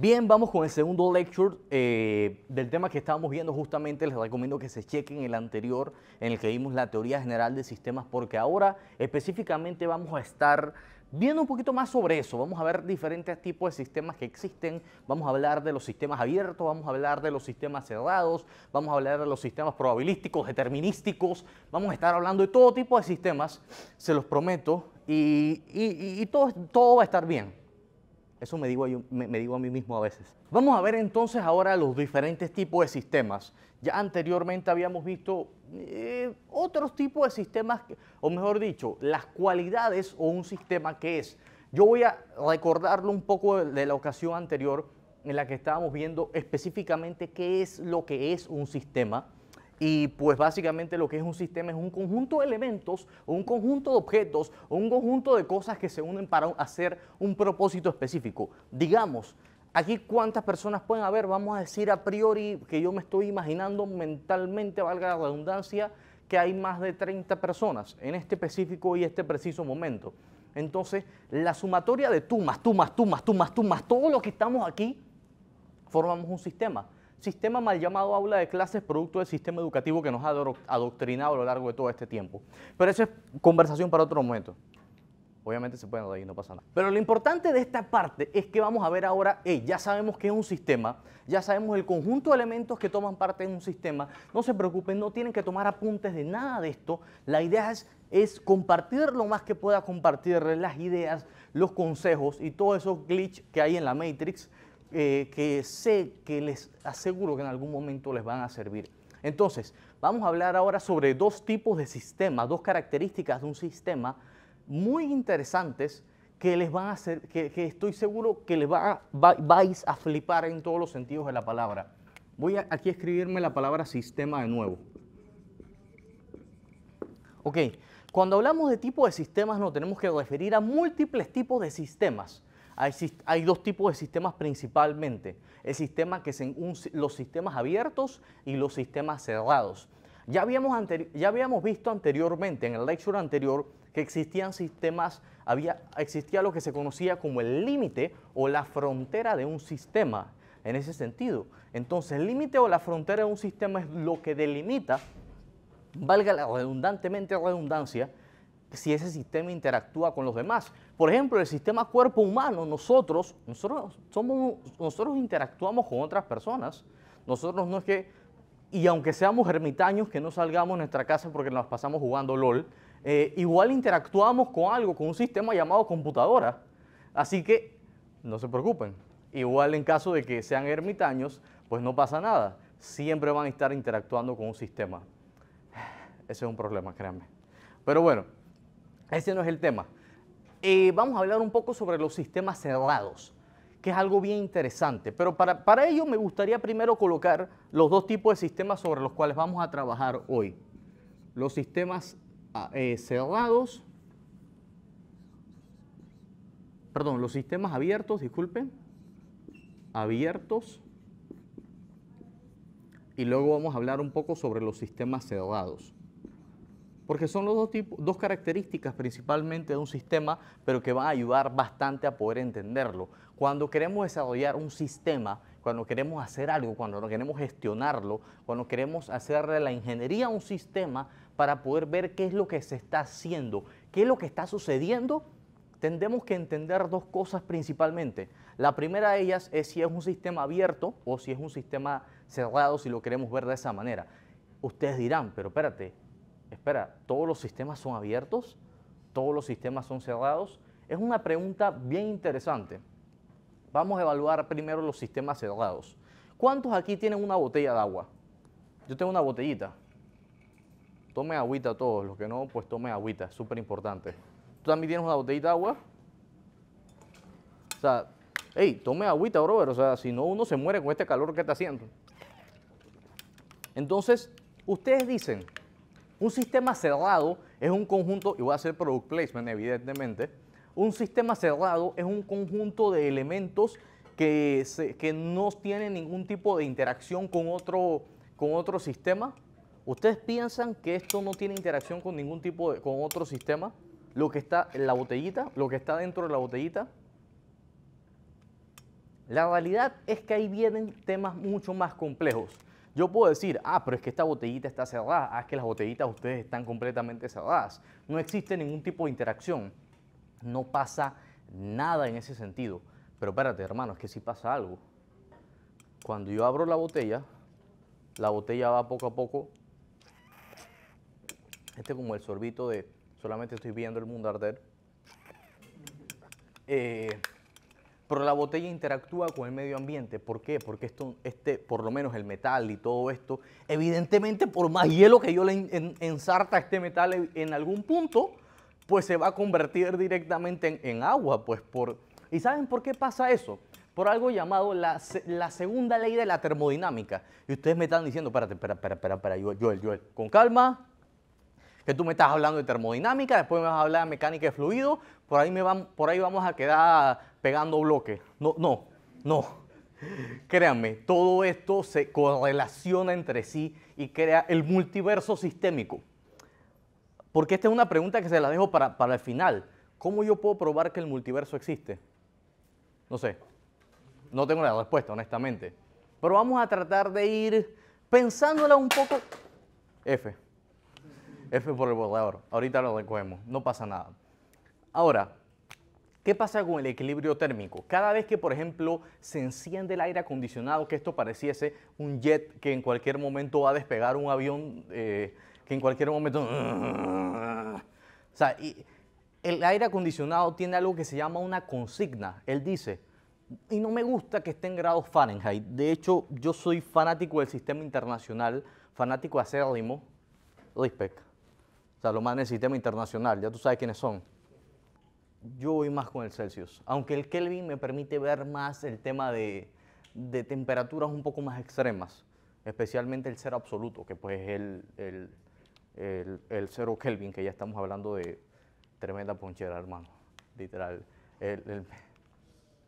Bien, vamos con el segundo lecture eh, del tema que estábamos viendo justamente. Les recomiendo que se chequen el anterior en el que vimos la teoría general de sistemas porque ahora específicamente vamos a estar viendo un poquito más sobre eso. Vamos a ver diferentes tipos de sistemas que existen. Vamos a hablar de los sistemas abiertos, vamos a hablar de los sistemas cerrados, vamos a hablar de los sistemas probabilísticos, determinísticos. Vamos a estar hablando de todo tipo de sistemas, se los prometo, y, todo va a estar bien. Eso me digo, me, digo a mí mismo a veces. Vamos a ver entonces ahora los diferentes tipos de sistemas. Ya anteriormente habíamos visto eh, otros tipos de sistemas, o mejor dicho, las cualidades o un sistema que es. Yo voy a recordarlo un poco de la ocasión anterior en la que estábamos viendo específicamente qué es lo que es un sistema y pues básicamente lo que es un sistema es un conjunto de elementos, un conjunto de objetos, un conjunto de cosas que se unen para hacer un propósito específico. Digamos, aquí cuántas personas pueden haber, vamos a decir a priori, que yo me estoy imaginando mentalmente, valga la redundancia, que hay más de 30 personas en este específico y este preciso momento. Entonces, la sumatoria de tú más, tú más, tú más, tú más, tú más, todo lo que estamos aquí, formamos un sistema sistema mal llamado aula de clases, producto del sistema educativo que nos ha adoctrinado a lo largo de todo este tiempo. Pero eso es conversación para otro momento. Obviamente se pueden ir, no pasa nada. Pero lo importante de esta parte es que vamos a ver ahora, ya sabemos que es un sistema, ya sabemos el conjunto de elementos que toman parte en un sistema. No se preocupen, no tienen que tomar apuntes de nada de esto. La idea es, es compartir lo más que pueda compartir las ideas, los consejos y todos esos glitches que hay en la Matrix eh, que sé que les aseguro que en algún momento les van a servir. Entonces, vamos a hablar ahora sobre dos tipos de sistemas, dos características de un sistema muy interesantes que les van a hacer, que, estoy seguro que les va, vais a flipar en todos los sentidos de la palabra. Voy aquí a escribirme la palabra sistema de nuevo. Ok, cuando hablamos de tipo de sistemas nos tenemos que referir a múltiples tipos de sistemas hay, dos tipos de sistemas principalmente. El sistema que los sistemas abiertos y los sistemas cerrados. Ya habíamos, ya habíamos visto anteriormente, en el lecture anterior, que existían sistemas, había, existía lo que se conocía como el límite o la frontera de un sistema, en ese sentido. Entonces, el límite o la frontera de un sistema es lo que delimita, valga la redundantemente redundancia, si ese sistema interactúa con los demás. Por ejemplo, el sistema cuerpo humano, nosotros, nosotros, somos, nosotros interactuamos con otras personas. Nosotros no es que, y aunque seamos ermitaños, que no salgamos de nuestra casa porque nos pasamos jugando LOL, eh, igual interactuamos con algo, con un sistema llamado computadora. Así que no se preocupen. Igual en caso de que sean ermitaños, pues no pasa nada. Siempre van a estar interactuando con un sistema. Ese es un problema, créanme. Pero bueno, ese no es el tema. Eh, vamos a hablar un poco sobre los sistemas cerrados, que es algo bien interesante. Pero para, para ello me gustaría primero colocar los dos tipos de sistemas sobre los cuales vamos a trabajar hoy. Los sistemas ah, eh, cerrados, perdón, los sistemas abiertos, disculpen, abiertos, y luego vamos a hablar un poco sobre los sistemas cerrados porque son los dos, tipos, dos características principalmente de un sistema, pero que van a ayudar bastante a poder entenderlo. Cuando queremos desarrollar un sistema, cuando queremos hacer algo, cuando queremos gestionarlo, cuando queremos hacerle la ingeniería un sistema para poder ver qué es lo que se está haciendo, qué es lo que está sucediendo, tendemos que entender dos cosas principalmente. La primera de ellas es si es un sistema abierto o si es un sistema cerrado, si lo queremos ver de esa manera. Ustedes dirán, pero espérate, espera, ¿todos los sistemas son abiertos? ¿Todos los sistemas son cerrados? Es una pregunta bien interesante. Vamos a evaluar primero los sistemas cerrados. ¿Cuántos aquí tienen una botella de agua? Yo tengo una botellita. Tome agüita todos, los que no, pues tome agüita, es súper importante. ¿Tú también tienes una botellita de agua? O sea, hey, tome agüita, brother, o sea, si no uno se muere con este calor que está haciendo. Entonces, ustedes dicen, un sistema cerrado es un conjunto, y voy a hacer product placement evidentemente, un sistema cerrado es un conjunto de elementos que, no tienen ningún tipo de interacción con otro, con otro sistema. ¿Ustedes piensan que esto no tiene interacción con ningún tipo de, con otro sistema? Lo que está en la botellita, lo que está dentro de la botellita. La realidad es que ahí vienen temas mucho más complejos. Yo puedo decir, ah, pero es que esta botellita está cerrada, ah, es que las botellitas ustedes están completamente cerradas. No existe ningún tipo de interacción. No pasa nada en ese sentido. Pero espérate, hermano, es que sí pasa algo. Cuando yo abro la botella, la botella va poco a poco. Este es como el sorbito de solamente estoy viendo el mundo arder. Eh, pero la botella interactúa con el medio ambiente. ¿Por qué? Porque esto, este, por lo menos el metal y todo esto, evidentemente por más hielo que yo le ensarta a este metal en algún punto, pues se va a convertir directamente en, agua. Pues por, ¿Y saben por qué pasa eso? Por algo llamado la, segunda ley de la termodinámica. Y ustedes me están diciendo, espérate, espérate, espérate, Joel, Joel, con calma, que tú me estás hablando de termodinámica, después me vas a hablar de mecánica de fluido, por ahí, me van, por ahí vamos a quedar pegando bloques. No, no, no. Créanme, todo esto se correlaciona entre sí y crea el multiverso sistémico. Porque esta es una pregunta que se la dejo para, para el final. ¿Cómo yo puedo probar que el multiverso existe? No sé. No tengo la respuesta, honestamente. Pero vamos a tratar de ir pensándola un poco. F. F por el borrador. Ahorita lo recogemos. No pasa nada. Ahora, ¿Qué pasa con el equilibrio térmico? Cada vez que, por ejemplo, se enciende el aire acondicionado, que esto pareciese un jet que en cualquier momento va a despegar un avión, eh, que en cualquier momento... O sea, el aire acondicionado tiene algo que se llama una consigna. Él dice, y no me gusta que esté en grados Fahrenheit. De hecho, yo soy fanático del sistema internacional, fanático acérrimo, Respect. O sea, lo más el sistema internacional, ya tú sabes quiénes son yo voy más con el Celsius, aunque el Kelvin me permite ver más el tema de, de temperaturas un poco más extremas, especialmente el cero absoluto, que pues es el, el, cero Kelvin, que ya estamos hablando de tremenda ponchera, hermano, literal.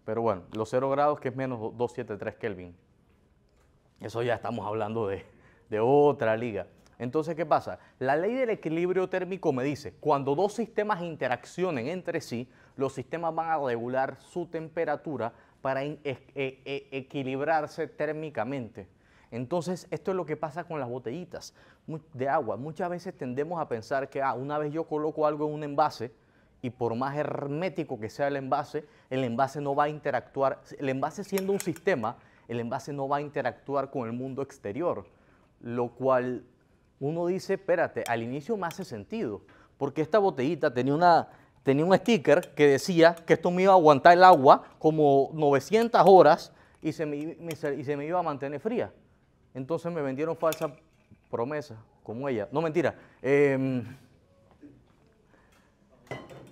pero bueno, los cero grados que es menos 273 Kelvin, eso ya estamos hablando de, de otra liga. Entonces, ¿qué pasa? La ley del equilibrio térmico me dice, cuando dos sistemas interaccionen entre sí, los sistemas van a regular su temperatura para e, e, e, equilibrarse térmicamente. Entonces, esto es lo que pasa con las botellitas de agua. Muchas veces tendemos a pensar que ah, una vez yo coloco algo en un envase, y por más hermético que sea el envase, el envase no va a interactuar, el envase siendo un sistema, el envase no va a interactuar con el mundo exterior, lo cual uno dice, espérate, al inicio me hace sentido, porque esta botellita tenía, una, tenía un sticker que decía que esto me iba a aguantar el agua como 900 horas y se me, se me iba a mantener fría. Entonces me vendieron falsas promesa, como ella. No, mentira. Em,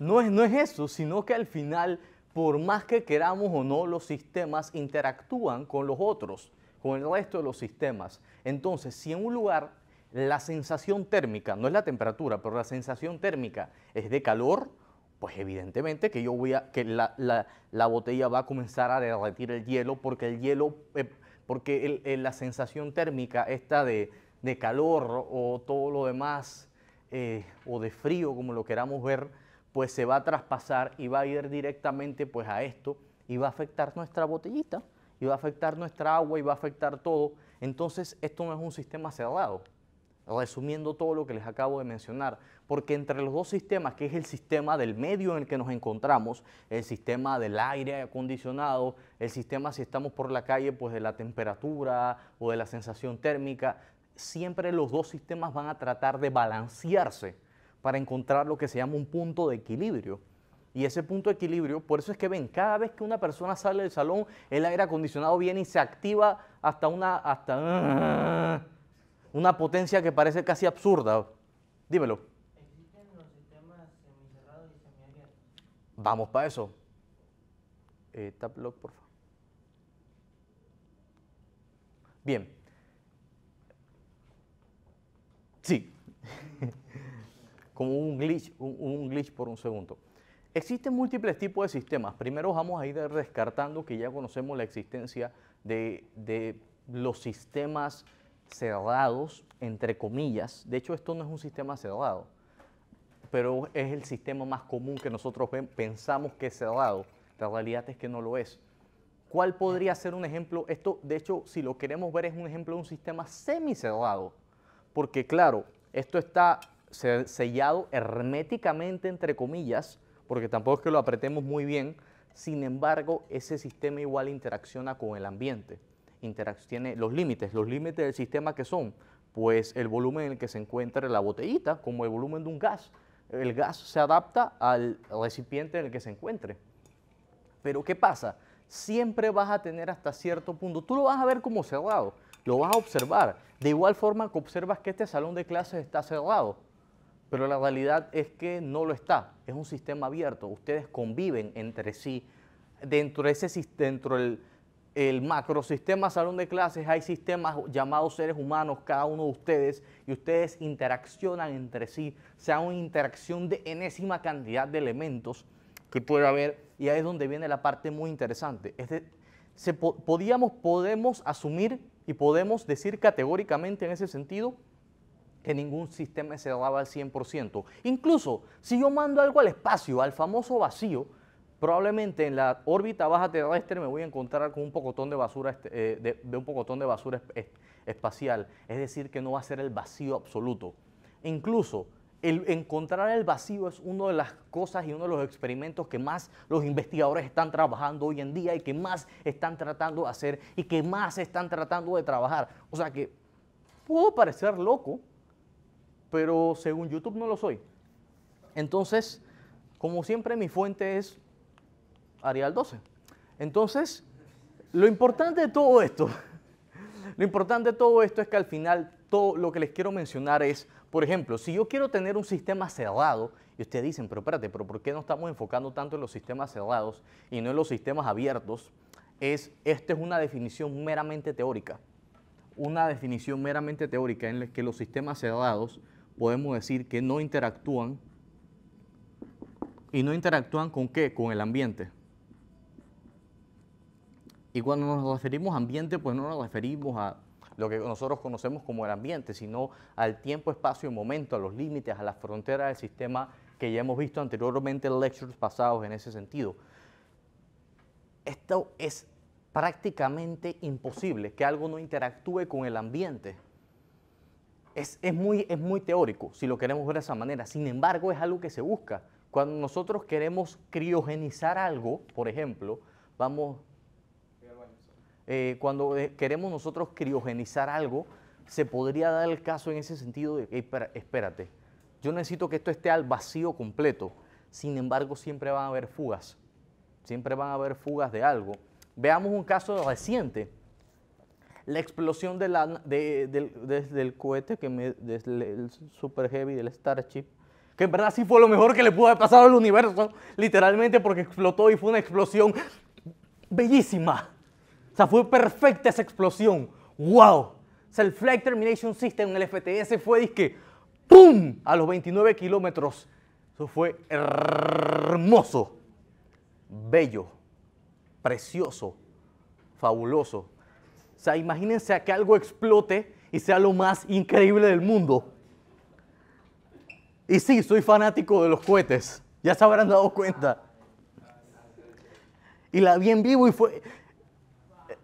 no, no es eso, sino que al final, por más que queramos o no, los sistemas interactúan con los otros, con el resto de los sistemas. Entonces, si en un lugar la sensación térmica, no es la temperatura, pero la sensación térmica es de calor, pues evidentemente que yo voy a, que la, botella va a comenzar a derretir el hielo porque el hielo, eh, porque la sensación térmica está de, calor o todo lo demás, eh, o de frío como lo queramos ver, pues se va a traspasar y va a ir directamente pues a esto y va a afectar nuestra botellita, y va a afectar nuestra agua y va a afectar todo. Entonces esto no es un sistema cerrado, resumiendo todo lo que les acabo de mencionar, porque entre los dos sistemas, que es el sistema del medio en el que nos encontramos, el sistema del aire acondicionado, el sistema si estamos por la calle, pues de la temperatura o de la sensación térmica, siempre los dos sistemas van a tratar de balancearse para encontrar lo que se llama un punto de equilibrio. Y ese punto de equilibrio, por eso es que ven, cada vez que una persona sale del salón, el aire acondicionado viene y se activa hasta una... hasta una potencia que parece casi absurda. Dímelo. ¿Existen los sistemas semicerrados y semiabiertos? Vamos para eso. Eh, por favor. Bien. Sí. Como un glitch, un, glitch por un segundo. Existen múltiples tipos de sistemas. Primero vamos a ir descartando que ya conocemos la existencia de, de los sistemas cerrados, entre comillas. De hecho, esto no es un sistema cerrado, pero es el sistema más común que nosotros pensamos que es cerrado. La realidad es que no lo es. ¿Cuál podría ser un ejemplo? Esto, de hecho, si lo queremos ver, es un ejemplo de un sistema semicerrado, porque claro, esto está sellado herméticamente, entre comillas, porque tampoco es que lo apretemos muy bien, sin embargo, ese sistema igual interacciona con el ambiente tiene los límites, los límites del sistema que son, pues el volumen en el que se encuentra la botellita, como el volumen de un gas. El gas se adapta al recipiente en el que se encuentre. Pero ¿qué pasa? Siempre vas a tener hasta cierto punto, tú lo vas a ver como cerrado, lo vas a observar. De igual forma que observas que este salón de clases está cerrado, pero la realidad es que no lo está, es un sistema abierto, ustedes conviven entre sí dentro de ese dentro del el macrosistema salón de clases, hay sistemas llamados seres humanos, cada uno de ustedes, y ustedes interaccionan entre sí, sea una interacción de enésima cantidad de elementos que puede haber, y ahí es donde viene la parte muy interesante. Este, se podíamos, podemos asumir y podemos decir categóricamente en ese sentido que ningún sistema se daba al 100%. Incluso si yo mando algo al espacio, al famoso vacío, probablemente en la órbita baja terrestre me voy a encontrar con un pocotón de basura, eh, de, un de basura espacial, es decir, que no va a ser el vacío absoluto. E incluso encontrar el vacío es una de las cosas y uno de los experimentos que más los investigadores están trabajando hoy en día y que más están tratando de hacer y que más están tratando de trabajar. O sea que puedo parecer loco, pero según YouTube no lo soy. Entonces, como siempre mi fuente es Arial 12. Entonces, lo importante de todo esto, lo importante de todo esto es que al final todo lo que les quiero mencionar es, por ejemplo, si yo quiero tener un sistema cerrado, y ustedes dicen, pero espérate, pero ¿por qué no estamos enfocando tanto en los sistemas cerrados y no en los sistemas abiertos? Es, esta es una definición meramente teórica, una definición meramente teórica en la que los sistemas cerrados podemos decir que no interactúan, y no interactúan con qué, con el ambiente. Y cuando nos referimos a ambiente, pues no nos referimos a lo que nosotros conocemos como el ambiente, sino al tiempo, espacio y momento, a los límites, a las fronteras del sistema que ya hemos visto anteriormente en lectures pasados en ese sentido. Esto es prácticamente imposible, que algo no interactúe con el ambiente. Es, muy, es muy teórico, si lo queremos ver de esa manera. Sin embargo, es algo que se busca. Cuando nosotros queremos criogenizar algo, por ejemplo, vamos eh, cuando eh, queremos nosotros criogenizar algo, se podría dar el caso en ese sentido de, que, espérate, yo necesito que esto esté al vacío completo. Sin embargo, siempre van a haber fugas. Siempre van a haber fugas de algo. Veamos un caso reciente. La explosión del la, cohete, que me, Super Heavy, del Starship, que en verdad sí fue lo mejor que le pudo haber pasado al universo, literalmente porque explotó y fue una explosión bellísima sea, fue perfecta esa explosión. ¡Wow! O sea, el Flight Termination System, el FTS, fue disque ¡pum! a los 29 kilómetros. Eso fue hermoso, bello, precioso, fabuloso. O sea, imagínense a que algo explote y sea lo más increíble del mundo. Y sí, soy fanático de los cohetes. Ya se habrán dado cuenta. Y la vi en vivo y fue,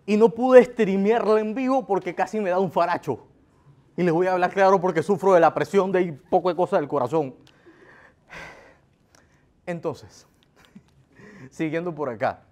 y no pude streamearla en vivo porque casi me da un faracho. Y les voy a hablar claro porque sufro de la presión de poco de cosas del corazón. Entonces, siguiendo por acá.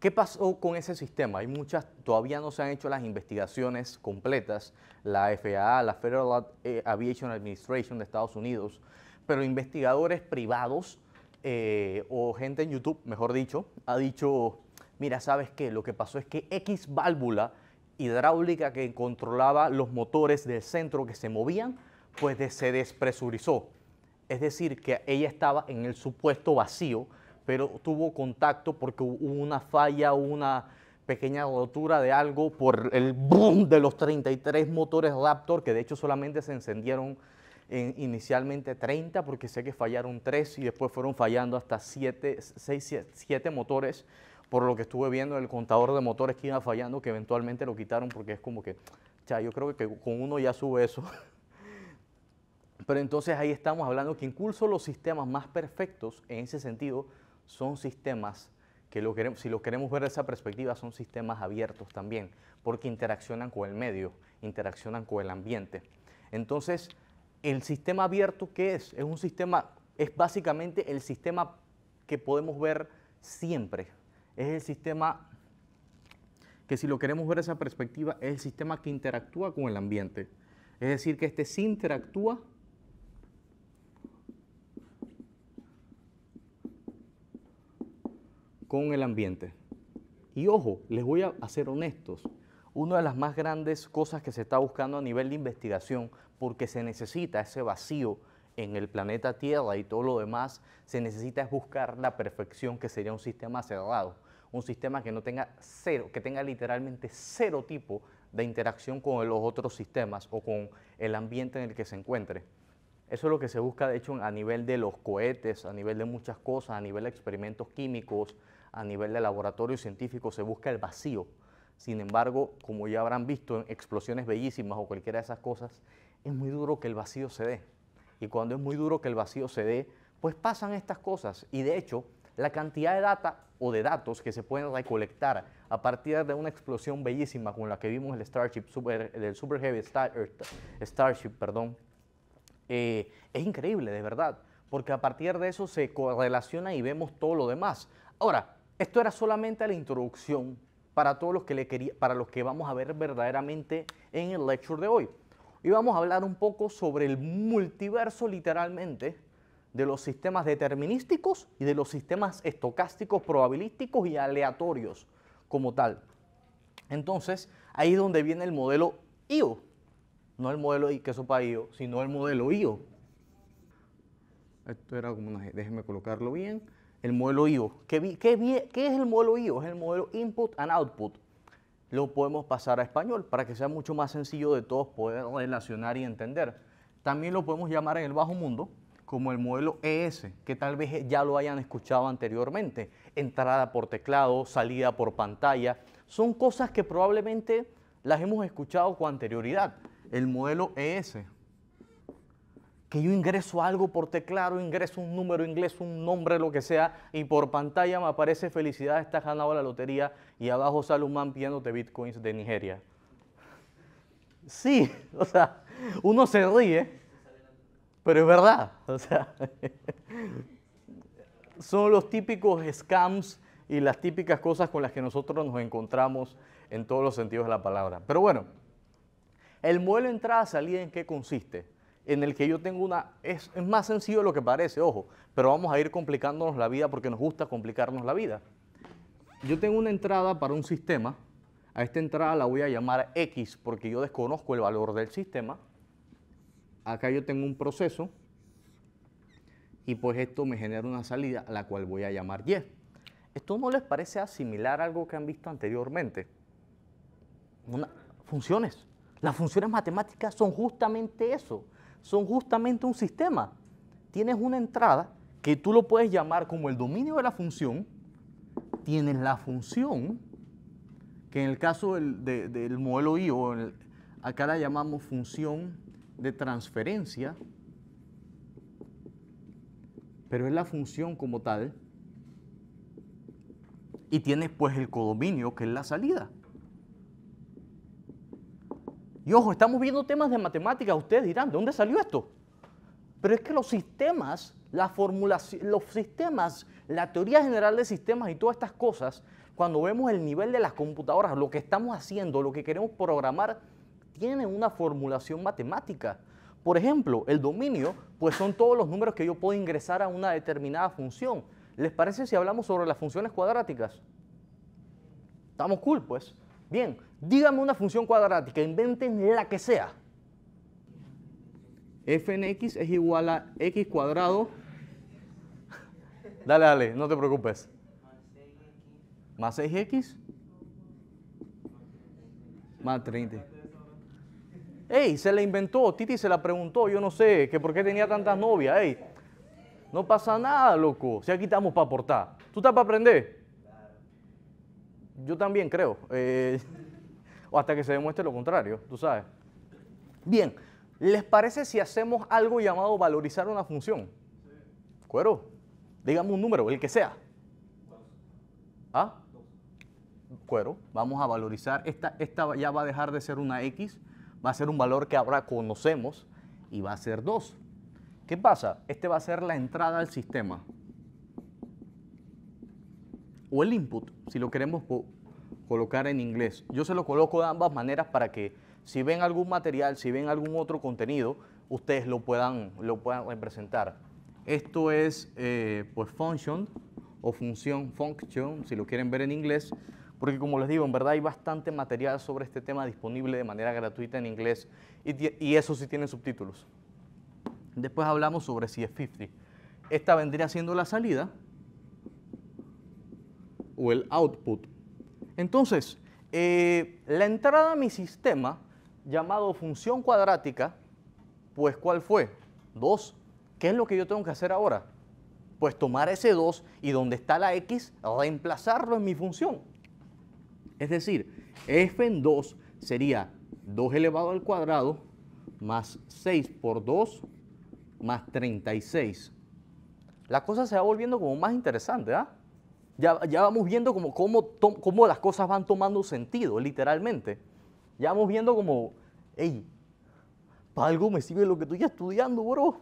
¿Qué pasó con ese sistema? Hay muchas, todavía no se han hecho las investigaciones completas, la FAA, la Federal Aviation Administration de Estados Unidos, pero investigadores privados eh, o gente en YouTube, mejor dicho, ha dicho, mira, ¿sabes qué? Lo que pasó es que X válvula hidráulica que controlaba los motores del centro que se movían, pues se despresurizó. Es decir, que ella estaba en el supuesto vacío, pero tuvo contacto porque hubo una falla, una pequeña rotura de algo por el boom de los 33 motores Raptor, que de hecho solamente se encendieron inicialmente 30, porque sé que fallaron 3 y después fueron fallando hasta 7 motores por lo que estuve viendo, el contador de motores que iba fallando, que eventualmente lo quitaron porque es como que, ya, yo creo que con uno ya sube eso. Pero entonces ahí estamos hablando que incluso los sistemas más perfectos en ese sentido son sistemas que lo queremos, si lo queremos ver de esa perspectiva, son sistemas abiertos también, porque interaccionan con el medio, interaccionan con el ambiente. Entonces, el sistema abierto, ¿qué es? Es un sistema, es básicamente el sistema que podemos ver siempre, es el sistema que si lo queremos ver esa perspectiva, es el sistema que interactúa con el ambiente. Es decir, que este sí interactúa con el ambiente. Y ojo, les voy a ser honestos, una de las más grandes cosas que se está buscando a nivel de investigación, porque se necesita ese vacío en el planeta Tierra y todo lo demás, se necesita es buscar la perfección que sería un sistema cerrado un sistema que no tenga cero, que tenga literalmente cero tipo de interacción con los otros sistemas o con el ambiente en el que se encuentre. Eso es lo que se busca, de hecho, a nivel de los cohetes, a nivel de muchas cosas, a nivel de experimentos químicos, a nivel de laboratorios científicos, se busca el vacío. Sin embargo, como ya habrán visto en explosiones bellísimas o cualquiera de esas cosas, es muy duro que el vacío se dé. Y cuando es muy duro que el vacío se dé, pues pasan estas cosas. Y de hecho, la cantidad de data o de datos que se pueden recolectar a partir de una explosión bellísima con la que vimos el Starship Super, el Super Heavy er, Starship, perdón, eh, es increíble, de verdad, porque a partir de eso se correlaciona y vemos todo lo demás. Ahora, esto era solamente la introducción para todos los que le quería, para los que vamos a ver verdaderamente en el lecture de hoy. Y vamos a hablar un poco sobre el multiverso literalmente de los sistemas determinísticos y de los sistemas estocásticos, probabilísticos y aleatorios como tal. Entonces, ahí es donde viene el modelo IO. No el modelo I, que para IO, sino el modelo IO. Esto era como una colocarlo bien. El modelo IO. ¿Qué, qué, qué es el modelo IO? Es el modelo Input and Output. Lo podemos pasar a español para que sea mucho más sencillo de todos poder relacionar y entender. También lo podemos llamar en el bajo mundo como el modelo ES, que tal vez ya lo hayan escuchado anteriormente. Entrada por teclado, salida por pantalla, son cosas que probablemente las hemos escuchado con anterioridad. El modelo ES, que yo ingreso algo por teclado, ingreso un número, ingreso un nombre, lo que sea, y por pantalla me aparece felicidad, estás ganado la lotería, y abajo sale un man pidiéndote bitcoins de Nigeria. Sí, o sea, uno se ríe, pero es verdad, o sea, son los típicos scams y las típicas cosas con las que nosotros nos encontramos en todos los sentidos de la palabra. Pero bueno, el modelo entrada-salida en qué consiste? En el que yo tengo una, es, es más sencillo de lo que parece, ojo, pero vamos a ir complicándonos la vida porque nos gusta complicarnos la vida. Yo tengo una entrada para un sistema, a esta entrada la voy a llamar X porque yo desconozco el valor del sistema, acá yo tengo un proceso y pues esto me genera una salida a la cual voy a llamar Y. ¿Esto no les parece asimilar algo que han visto anteriormente? funciones. Las funciones matemáticas son justamente eso, son justamente un sistema. Tienes una entrada que tú lo puedes llamar como el dominio de la función, tienes la función, que en el caso del, modelo y o acá la llamamos función de transferencia, pero es la función como tal, y tienes pues el codominio, que es la salida. Y ojo, estamos viendo temas de matemática, ustedes dirán, ¿de dónde salió esto? Pero es que los sistemas, la formulación, los sistemas, la teoría general de sistemas y todas estas cosas, cuando vemos el nivel de las computadoras, lo que estamos haciendo, lo que queremos programar, tiene una formulación matemática. Por ejemplo, el dominio, pues son todos los números que yo puedo ingresar a una determinada función. ¿Les parece si hablamos sobre las funciones cuadráticas? Estamos cool, pues. Bien, dígame una función cuadrática, inventen la que sea. X es igual a x cuadrado. Dale, dale, no te preocupes. Más 6x. Más 30. Ey, se la inventó, Titi se la preguntó, yo no sé, que por qué tenía tantas novias, ey. No pasa nada, loco. Si aquí estamos para aportar. ¿Tú estás para aprender? Yo también creo. Eh, o hasta que se demuestre lo contrario, tú sabes. Bien, ¿les parece si hacemos algo llamado valorizar una función? Cuero, digamos un número, el que sea. ¿Ah? Cuero, vamos a valorizar. Esta, esta ya va a dejar de ser una X va a ser un valor que ahora conocemos y va a ser 2. ¿Qué pasa? Este va a ser la entrada al sistema o el input, si lo queremos colocar en inglés. Yo se lo coloco de ambas maneras para que si ven algún material, si ven algún otro contenido, ustedes lo puedan, lo puedan representar. Esto es eh, pues function o función, function, si lo quieren ver en inglés, porque como les digo, en verdad hay bastante material sobre este tema disponible de manera gratuita en inglés y, eso sí tiene subtítulos. Después hablamos sobre si es 50. Esta vendría siendo la salida o el output. Entonces, eh, la entrada a mi sistema llamado función cuadrática, pues ¿cuál fue? 2. ¿Qué es lo que yo tengo que hacer ahora? Pues tomar ese 2 y donde está la x, reemplazarlo en mi función. Es decir, f en 2 sería 2 elevado al cuadrado más 6 por 2 más 36. La cosa se va volviendo como más interesante, ¿ah? Ya, ya, vamos viendo como, cómo, las cosas van tomando sentido, literalmente. Ya vamos viendo como, hey, para algo me sirve lo que estoy estudiando, bro.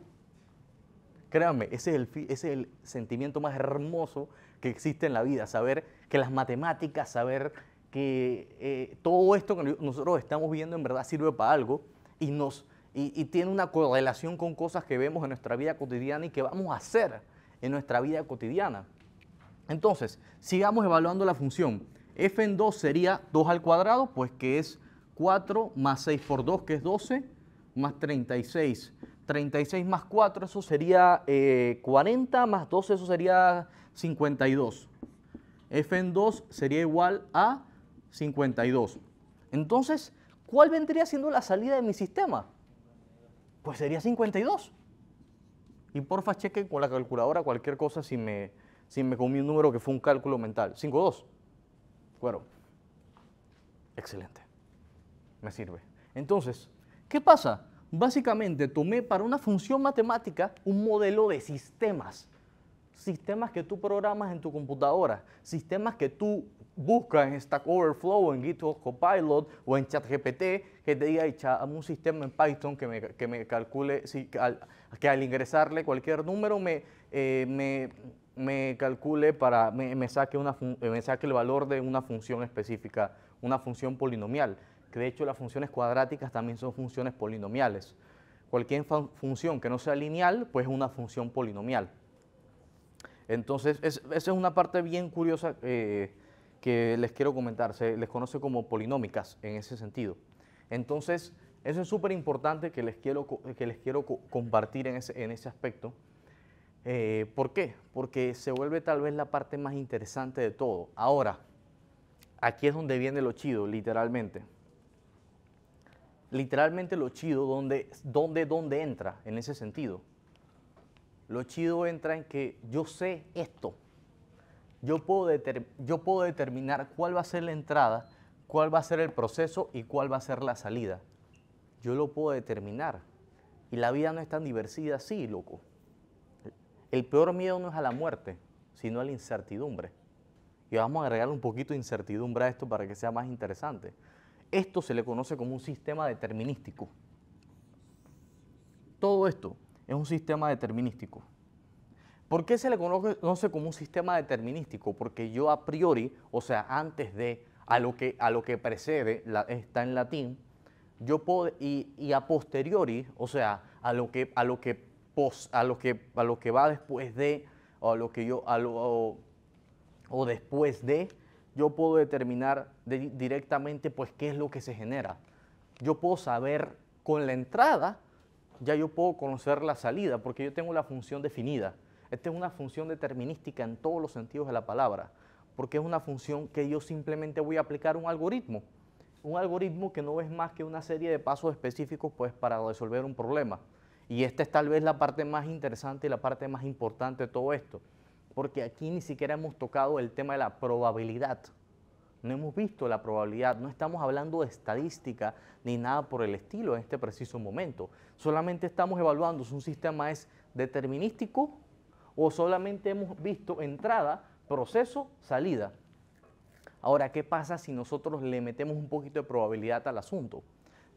Créanme, es, el, ese es el sentimiento más hermoso que existe en la vida, saber que las matemáticas, saber que eh, todo esto que nosotros estamos viendo en verdad sirve para algo y, nos, y, tiene una correlación con cosas que vemos en nuestra vida cotidiana y que vamos a hacer en nuestra vida cotidiana. Entonces, sigamos evaluando la función. f en 2 sería 2 al cuadrado, pues que es 4 más 6 por 2, que es 12, más 36. 36 más 4, eso sería 40, eh, más 12, eso sería 52. f en 2 sería igual a 52. Entonces, ¿cuál vendría siendo la salida de mi sistema? Pues sería 52. Y porfa chequen con la calculadora cualquier cosa si me, si me comí un número que fue un cálculo mental. 52. Bueno, excelente. Me sirve. Entonces, ¿qué pasa? Básicamente tomé para una función matemática un modelo de sistemas. Sistemas que tú programas en tu computadora, sistemas que tú busca en Stack Overflow, en GitHub Copilot o en ChatGPT que te diga, echa un sistema en Python que me, que calcule, al, que al ingresarle cualquier número me, eh, me, calcule para, me, saque una me saque el valor de una función específica, una función polinomial, que de hecho las funciones cuadráticas también son funciones polinomiales. Cualquier función que no sea lineal, pues es una función polinomial. Entonces, esa es una parte bien curiosa. Eh, que les quiero comentar, se les conoce como polinómicas en ese sentido. Entonces, eso es súper importante que les quiero, que les quiero compartir en ese, aspecto. Eh, ¿Por qué? Porque se vuelve tal vez la parte más interesante de todo. Ahora, aquí es donde viene lo chido, literalmente. Literalmente lo chido, ¿dónde entra en ese sentido. Lo chido entra en que yo sé esto, yo puedo, yo puedo determinar cuál va a ser la entrada, cuál va a ser el proceso y cuál va a ser la salida. Yo lo puedo determinar. Y la vida no es tan divertida así, loco. El peor miedo no es a la muerte, sino a la incertidumbre. Y vamos a agregarle un poquito de incertidumbre a esto para que sea más interesante. Esto se le conoce como un sistema determinístico. Todo esto es un sistema determinístico. ¿Por qué se le conoce como un sistema determinístico? Porque yo a priori, o sea, antes de, a lo que, a lo que precede, la, está en latín, yo puedo, y, a posteriori, o sea, a lo que, a lo que, pos, a lo que, a lo que va después de, o lo que yo, o, después de, yo puedo determinar directamente, pues, qué es lo que se genera. Yo puedo saber con la entrada, ya yo puedo conocer la salida, porque yo tengo la función definida. Esta es una función determinística en todos los sentidos de la palabra, porque es una función que yo simplemente voy a aplicar un algoritmo. Un algoritmo que no es más que una serie de pasos específicos pues, para resolver un problema. Y esta es tal vez la parte más interesante y la parte más importante de todo esto, porque aquí ni siquiera hemos tocado el tema de la probabilidad. No hemos visto la probabilidad, no estamos hablando de estadística ni nada por el estilo en este preciso momento. Solamente estamos evaluando si un sistema es determinístico o solamente hemos visto entrada, proceso, salida. Ahora, ¿qué pasa si nosotros le metemos un poquito de probabilidad al asunto?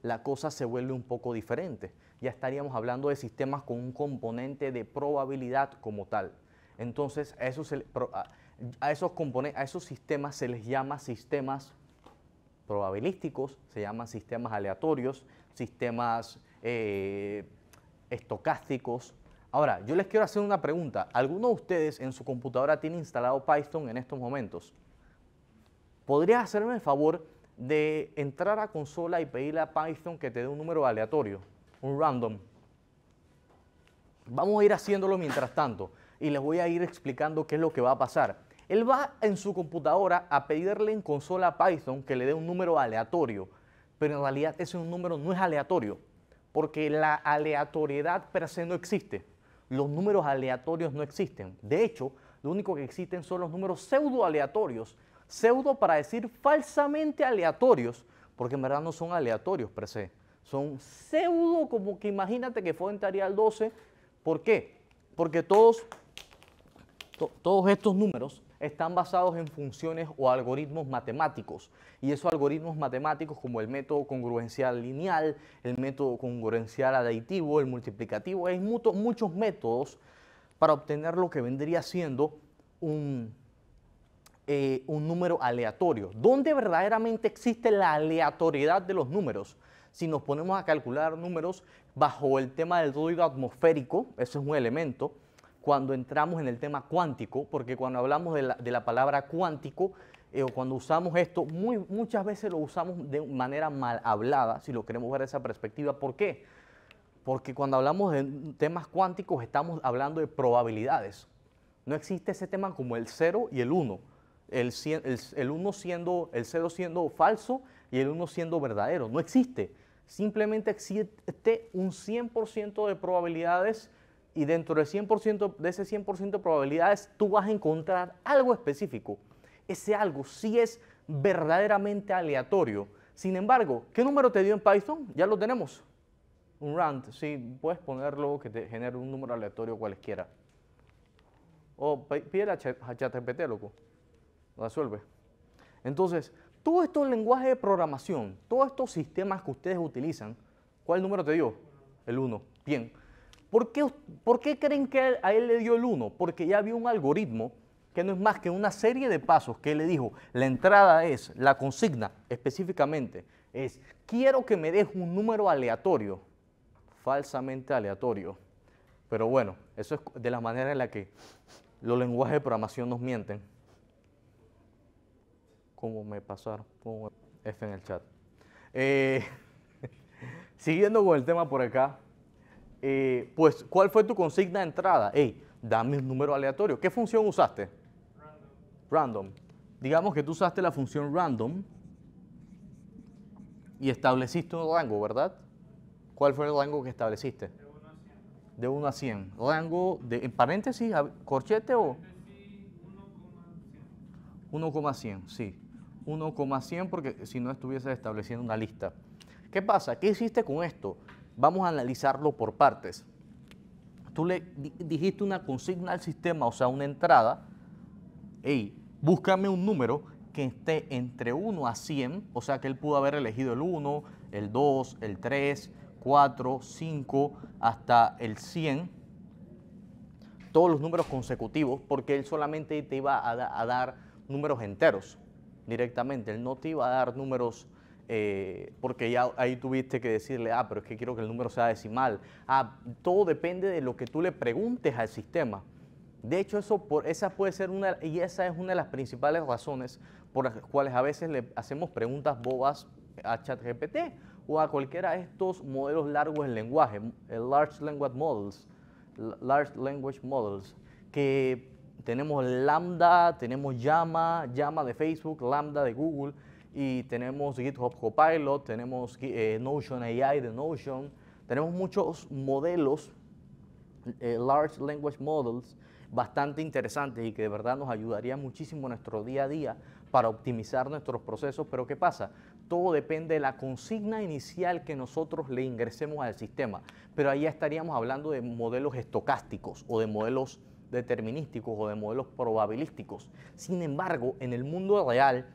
La cosa se vuelve un poco diferente. Ya estaríamos hablando de sistemas con un componente de probabilidad como tal. Entonces, a esos, a esos, a esos sistemas se les llama sistemas probabilísticos, se llaman sistemas aleatorios, sistemas eh, estocásticos, Ahora, yo les quiero hacer una pregunta. ¿Alguno de ustedes en su computadora tiene instalado Python en estos momentos? ¿Podrías hacerme el favor de entrar a consola y pedirle a Python que te dé un número aleatorio, un random? Vamos a ir haciéndolo mientras tanto y les voy a ir explicando qué es lo que va a pasar. Él va en su computadora a pedirle en consola a Python que le dé un número aleatorio, pero en realidad ese número no es aleatorio, porque la aleatoriedad per se no existe los números aleatorios no existen. De hecho, lo único que existen son los números pseudo aleatorios, pseudo para decir falsamente aleatorios, porque en verdad no son aleatorios per se. Son pseudo como que imagínate que fue en 12. ¿Por qué? Porque todos, todos estos números están basados en funciones o algoritmos matemáticos. Y esos algoritmos matemáticos como el método congruencial lineal, el método congruencial aditivo, el multiplicativo, hay muchos métodos para obtener lo que vendría siendo un, eh, un número aleatorio. ¿Dónde verdaderamente existe la aleatoriedad de los números? si nos ponemos a calcular números bajo el tema del ruido atmosférico, ese es un elemento, cuando entramos en el tema cuántico, porque cuando hablamos de la, palabra cuántico, eh, o cuando usamos esto, muchas veces lo usamos de manera mal hablada, si lo queremos ver de esa perspectiva. ¿Por qué? Porque cuando hablamos de temas cuánticos estamos hablando de probabilidades. No existe ese tema como el 0 y el 1. El, uno siendo, el 0 siendo falso y el 1 siendo verdadero. No existe. Simplemente existe un 100% de probabilidades y dentro de, 100%, de ese 100% de probabilidades tú vas a encontrar algo específico. Ese algo sí es verdaderamente aleatorio. Sin embargo, ¿qué número te dio en Python? Ya lo tenemos. Un rand, sí, puedes ponerlo que te genere un número aleatorio cualquiera. O pide a ChatGPT, loco. Lo resuelve. Entonces, todos estos lenguaje de programación, todos estos sistemas que ustedes utilizan, ¿cuál número te dio? El 1. Bien. ¿Por qué, creen que a él le dio el 1? Porque ya había un algoritmo que no es más que una serie de pasos que él le dijo, la entrada es, la consigna específicamente, es, quiero que me des un número aleatorio, falsamente aleatorio. Pero bueno, eso es de la manera en la que los lenguajes de programación nos mienten. ¿Cómo me pasaron? F en el chat. Eh, siguiendo con el tema por acá, eh, pues, ¿cuál fue tu consigna de entrada? Hey, dame un número aleatorio. ¿Qué función usaste? Random. Random. Digamos que tú usaste la función random y estableciste un rango, ¿verdad? ¿Cuál fue el rango que estableciste? De 1 a 100. Rango, de, en paréntesis, corchete o... 1,100, sí. 1,100 porque si no estuviese estableciendo una lista. ¿Qué pasa? ¿Qué hiciste con esto? Vamos a analizarlo por partes. Tú le dijiste una consigna al sistema, o sea, una entrada. Hey, búscame un número que esté entre 1 a 100, o sea que él pudo haber elegido el 1, el 2, el 3, 4, 5, hasta el 100, todos los números consecutivos, porque él solamente te iba a, a dar números enteros directamente, él no te iba a dar números eh, porque ya ahí tuviste que decirle, ah, pero es que quiero que el número sea decimal. Ah, todo depende de lo que tú le preguntes al sistema. De hecho, eso por, esa puede ser una, y esa es una de las principales razones por las cuales a veces le hacemos preguntas bobas a ChatGPT o a cualquiera de estos modelos largos en lenguaje, Large Language Models, Large Language Models, que tenemos Lambda, tenemos Llama, Llama de Facebook, Lambda de Google, y tenemos GitHub Copilot, tenemos eh, Notion AI de Notion, tenemos muchos modelos, eh, Large Language Models, bastante interesantes y que de verdad nos ayudaría muchísimo en nuestro día a día para optimizar nuestros procesos, pero ¿qué pasa? Todo depende de la consigna inicial que nosotros le ingresemos al sistema, pero ahí estaríamos hablando de modelos estocásticos o de modelos determinísticos o de modelos probabilísticos. Sin embargo, en el mundo real,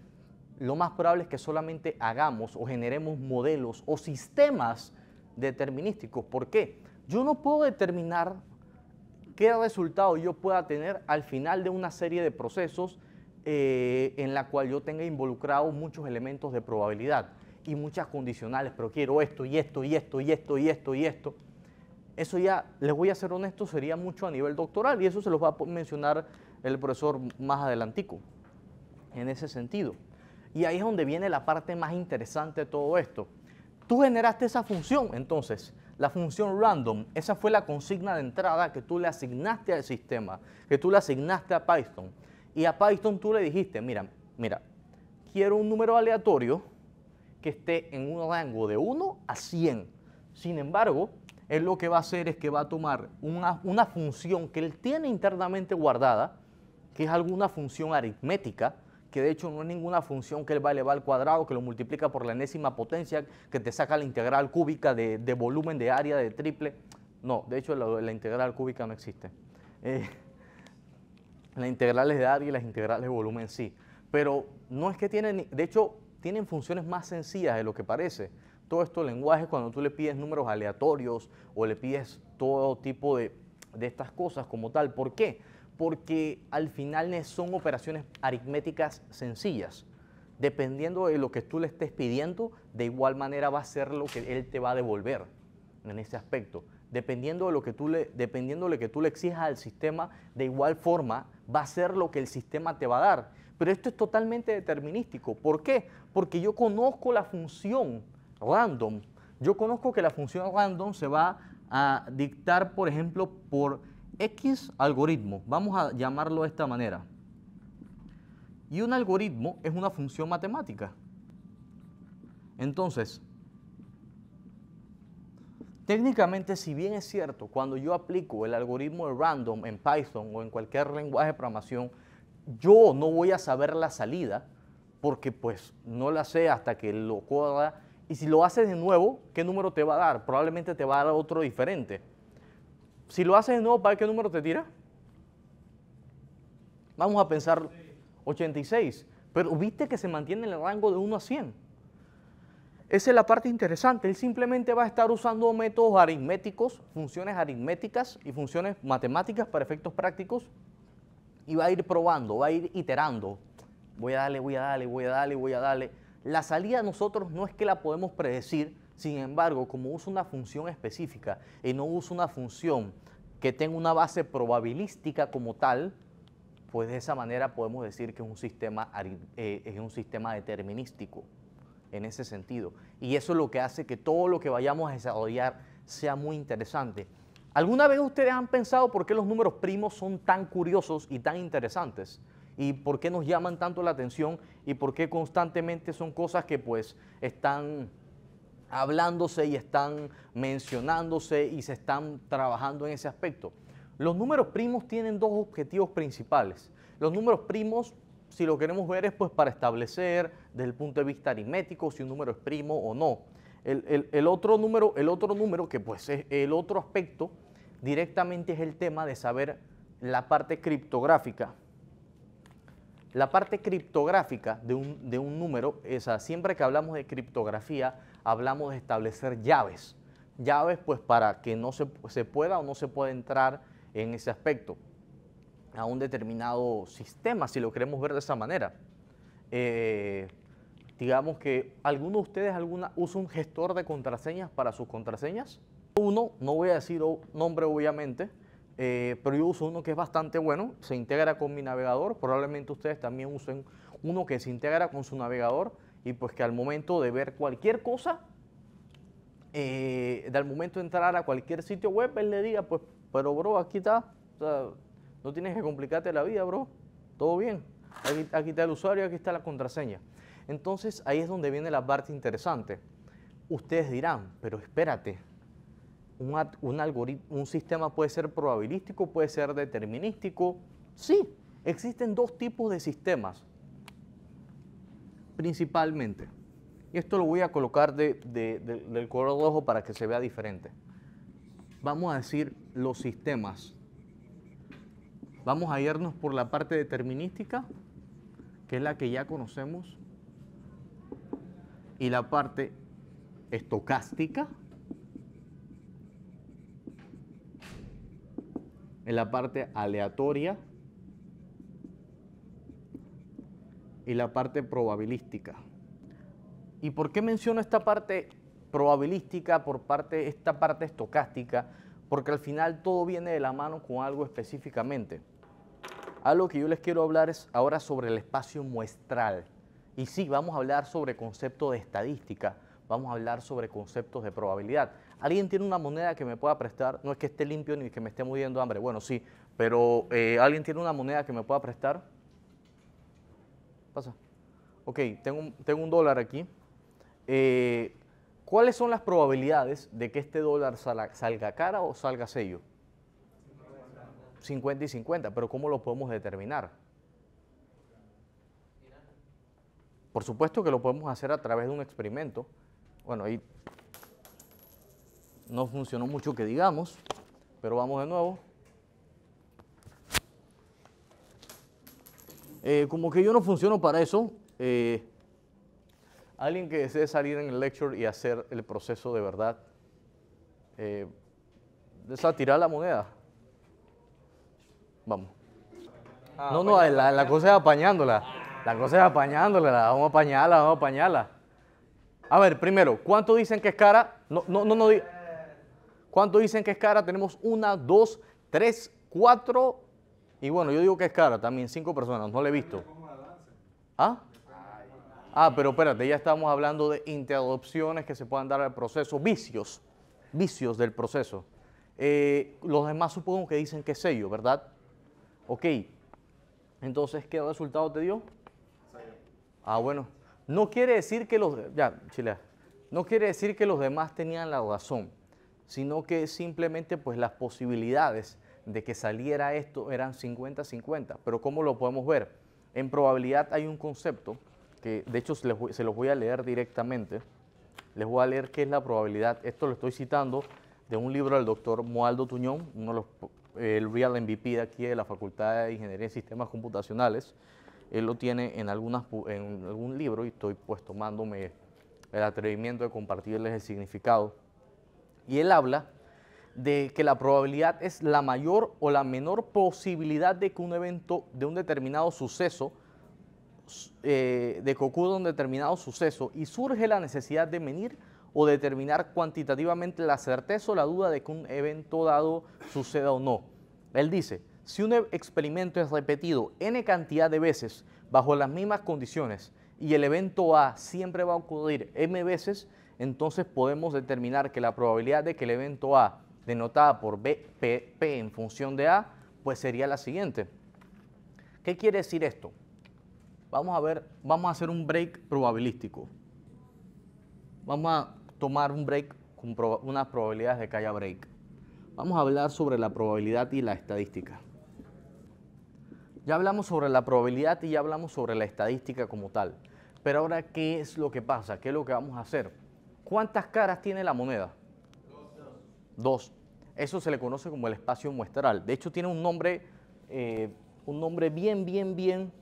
lo más probable es que solamente hagamos o generemos modelos o sistemas determinísticos. ¿Por qué? Yo no puedo determinar qué resultado yo pueda tener al final de una serie de procesos eh, en la cual yo tenga involucrado muchos elementos de probabilidad y muchas condicionales, pero quiero esto y esto y esto y esto y esto y esto. Eso ya, les voy a ser honesto, sería mucho a nivel doctoral y eso se los va a mencionar el profesor más adelantico en ese sentido. Y ahí es donde viene la parte más interesante de todo esto. Tú generaste esa función, entonces, la función random, esa fue la consigna de entrada que tú le asignaste al sistema, que tú le asignaste a Python. Y a Python tú le dijiste, mira, mira, quiero un número aleatorio que esté en un rango de 1 a 100. Sin embargo, él lo que va a hacer es que va a tomar una, función que él tiene internamente guardada, que es alguna función aritmética, que de hecho no es ninguna función que él va a elevar al cuadrado, que lo multiplica por la enésima potencia, que te saca la integral cúbica de, volumen de área de triple. No, de hecho la, integral cúbica no existe. Eh, las integrales de área y las integrales de volumen sí. Pero no es que tienen, de hecho, tienen funciones más sencillas de lo que parece. Todo esto lenguaje, cuando tú le pides números aleatorios o le pides todo tipo de, de estas cosas como tal. ¿Por qué? porque al final son operaciones aritméticas sencillas. Dependiendo de lo que tú le estés pidiendo, de igual manera va a ser lo que él te va a devolver en ese aspecto. Dependiendo de lo que tú le, dependiendo de lo que tú le exijas al sistema, de igual forma va a ser lo que el sistema te va a dar. Pero esto es totalmente determinístico. ¿Por qué? Porque yo conozco la función random. Yo conozco que la función random se va a dictar, por ejemplo, por X algoritmo, vamos a llamarlo de esta manera. Y un algoritmo es una función matemática. Entonces, técnicamente, si bien es cierto, cuando yo aplico el algoritmo de random en Python o en cualquier lenguaje de programación, yo no voy a saber la salida porque pues no la sé hasta que lo coda. Y si lo haces de nuevo, ¿qué número te va a dar? Probablemente te va a dar otro diferente. Si lo haces de nuevo, ¿para qué número te tira? Vamos a pensar 86. Pero viste que se mantiene en el rango de 1 a 100. Esa es la parte interesante. Él simplemente va a estar usando métodos aritméticos, funciones aritméticas y funciones matemáticas para efectos prácticos. Y va a ir probando, va a ir iterando. Voy a darle, voy a darle, voy a darle, voy a darle. La salida nosotros no es que la podemos predecir, sin embargo, como uso una función específica y no uso una función que tenga una base probabilística como tal, pues de esa manera podemos decir que es un sistema, eh, es un sistema determinístico en ese sentido. Y eso es lo que hace que todo lo que vayamos a desarrollar sea muy interesante. ¿Alguna vez ustedes han pensado por qué los números primos son tan curiosos y tan interesantes? ¿Y por qué nos llaman tanto la atención? ¿Y por qué constantemente son cosas que pues están hablándose y están mencionándose y se están trabajando en ese aspecto. Los números primos tienen dos objetivos principales. Los números primos, si lo queremos ver, es pues para establecer desde el punto de vista aritmético si un número es primo o no. El, otro, número, el otro número, que pues es el otro aspecto, directamente es el tema de saber la parte criptográfica. La parte criptográfica de un, número, siempre que hablamos de criptografía, hablamos de establecer llaves. Llaves pues para que no se, se pueda o no se pueda entrar en ese aspecto a un determinado sistema, si lo queremos ver de esa manera. Eh, digamos que alguno de ustedes alguna, usa un gestor de contraseñas para sus contraseñas. Uno, no voy a decir nombre obviamente, eh, pero yo uso uno que es bastante bueno, se integra con mi navegador, probablemente ustedes también usen uno que se integra con su navegador y pues que al momento de ver cualquier cosa, al eh, momento de entrar a cualquier sitio web, él le diga, pues, pero bro, aquí está, no tienes que complicarte la vida, bro, todo bien, aquí, está el usuario, aquí está la contraseña. Entonces ahí es donde viene la parte interesante. Ustedes dirán, pero espérate, algoritmo, un sistema puede ser probabilístico, puede ser determinístico. Sí, existen dos tipos de sistemas principalmente, y esto lo voy a colocar del color rojo para que se vea diferente, vamos a decir los sistemas. Vamos a irnos por la parte determinística, que es la que ya conocemos, y la parte estocástica, en la parte aleatoria, y la parte probabilística. ¿Y por qué menciono esta parte probabilística por parte, esta parte estocástica? Porque al final todo viene de la mano con algo específicamente. Algo que yo les quiero hablar es ahora sobre el espacio muestral. Y sí, vamos a hablar sobre concepto de estadística, vamos a hablar sobre conceptos de probabilidad. ¿Alguien tiene una moneda que me pueda prestar? No es que esté limpio ni que me esté muriendo hambre, bueno, sí, pero eh, ¿alguien tiene una moneda que me pueda prestar? Pasa. Ok, tengo un, tengo un dólar aquí. Eh, ¿Cuáles son las probabilidades de que este dólar salga, salga cara o salga sello? 50 y 50, pero ¿cómo lo podemos determinar? Por supuesto que lo podemos hacer a través de un experimento. Bueno, ahí no funcionó mucho que digamos, pero vamos de nuevo. Eh, como que yo no funciono para eso. Eh, alguien que desee salir en el lecture y hacer el proceso de verdad, eh, a tirar la moneda. Vamos. Ah, no, no, la, cosa es apañándola. La cosa es apañándola, vamos a apañarla, vamos a apañarla. A ver, primero, ¿cuánto dicen que es cara? No, no, no, no. ¿Cuánto dicen que es cara? Tenemos una, dos, tres, cuatro, y bueno, yo digo que es cara también, cinco personas, no le he visto. ¿Ah? Ah, pero espérate, ya estamos hablando de interrupciones que se puedan dar al proceso, vicios, vicios del proceso. Eh, los demás supongo que dicen que sello, ¿verdad? Ok, entonces, ¿qué resultado te dio? Ah, bueno, no quiere decir que los, ya, no quiere decir que los demás tenían la razón, sino que simplemente pues las posibilidades de que saliera esto eran 50-50, pero ¿cómo lo podemos ver? En probabilidad hay un concepto que de hecho se, los voy a leer directamente, les voy a leer qué es la probabilidad, esto lo estoy citando de un libro del doctor Moaldo Tuñón, uno los, eh, el Real MVP de aquí de la Facultad de Ingeniería en Sistemas Computacionales, él lo tiene en, en algún libro y estoy pues tomándome el atrevimiento de compartirles el significado. Y él habla de que la probabilidad es la mayor o la menor posibilidad de que un evento de un determinado suceso, eh, de ocurra un determinado suceso y surge la necesidad de medir o determinar cuantitativamente la certeza o la duda de que un evento dado suceda o no. Él dice, si un experimento es repetido n cantidad de veces bajo las mismas condiciones y el evento A siempre va a ocurrir m veces, entonces podemos determinar que la probabilidad de que el evento A denotada por BPP P, en función de A, pues sería la siguiente. ¿Qué quiere decir esto? Vamos a ver, vamos a hacer un break probabilístico. Vamos a tomar un break con unas probabilidades de que haya break. Vamos a hablar sobre la probabilidad y la estadística. Ya hablamos sobre la probabilidad y ya hablamos sobre la estadística como tal. Pero ahora, ¿qué es lo que pasa? ¿Qué es lo que vamos a hacer? ¿Cuántas caras tiene la moneda? Dos, eso se le conoce como el espacio muestral. De hecho, tiene un nombre, eh, un nombre bien, bien, bien,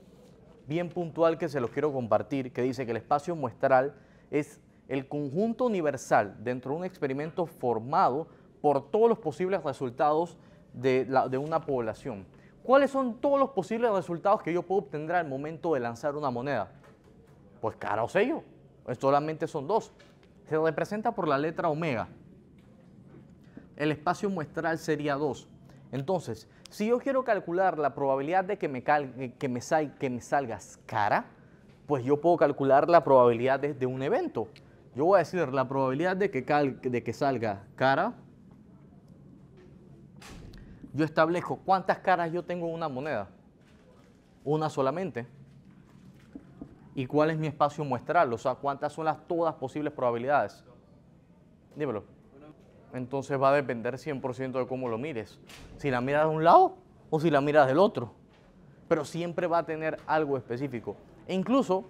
bien puntual que se los quiero compartir, que dice que el espacio muestral es el conjunto universal dentro de un experimento formado por todos los posibles resultados de, de una población. ¿Cuáles son todos los posibles resultados que yo puedo obtener al momento de lanzar una moneda? Pues cara o sello, solamente son dos. Se representa por la letra omega el espacio muestral sería 2. Entonces, si yo quiero calcular la probabilidad de eh, que me, salga cara, pues yo puedo calcular la probabilidad de, un evento. Yo voy a decir la probabilidad de que, de que salga cara. Yo establezco cuántas caras yo tengo en una moneda. Una solamente. ¿Y cuál es mi espacio muestral? O sea, ¿cuántas son las todas posibles probabilidades? Dímelo. Entonces va a depender 100% de cómo lo mires. Si la miras de un lado o si la miras del otro. Pero siempre va a tener algo específico. E incluso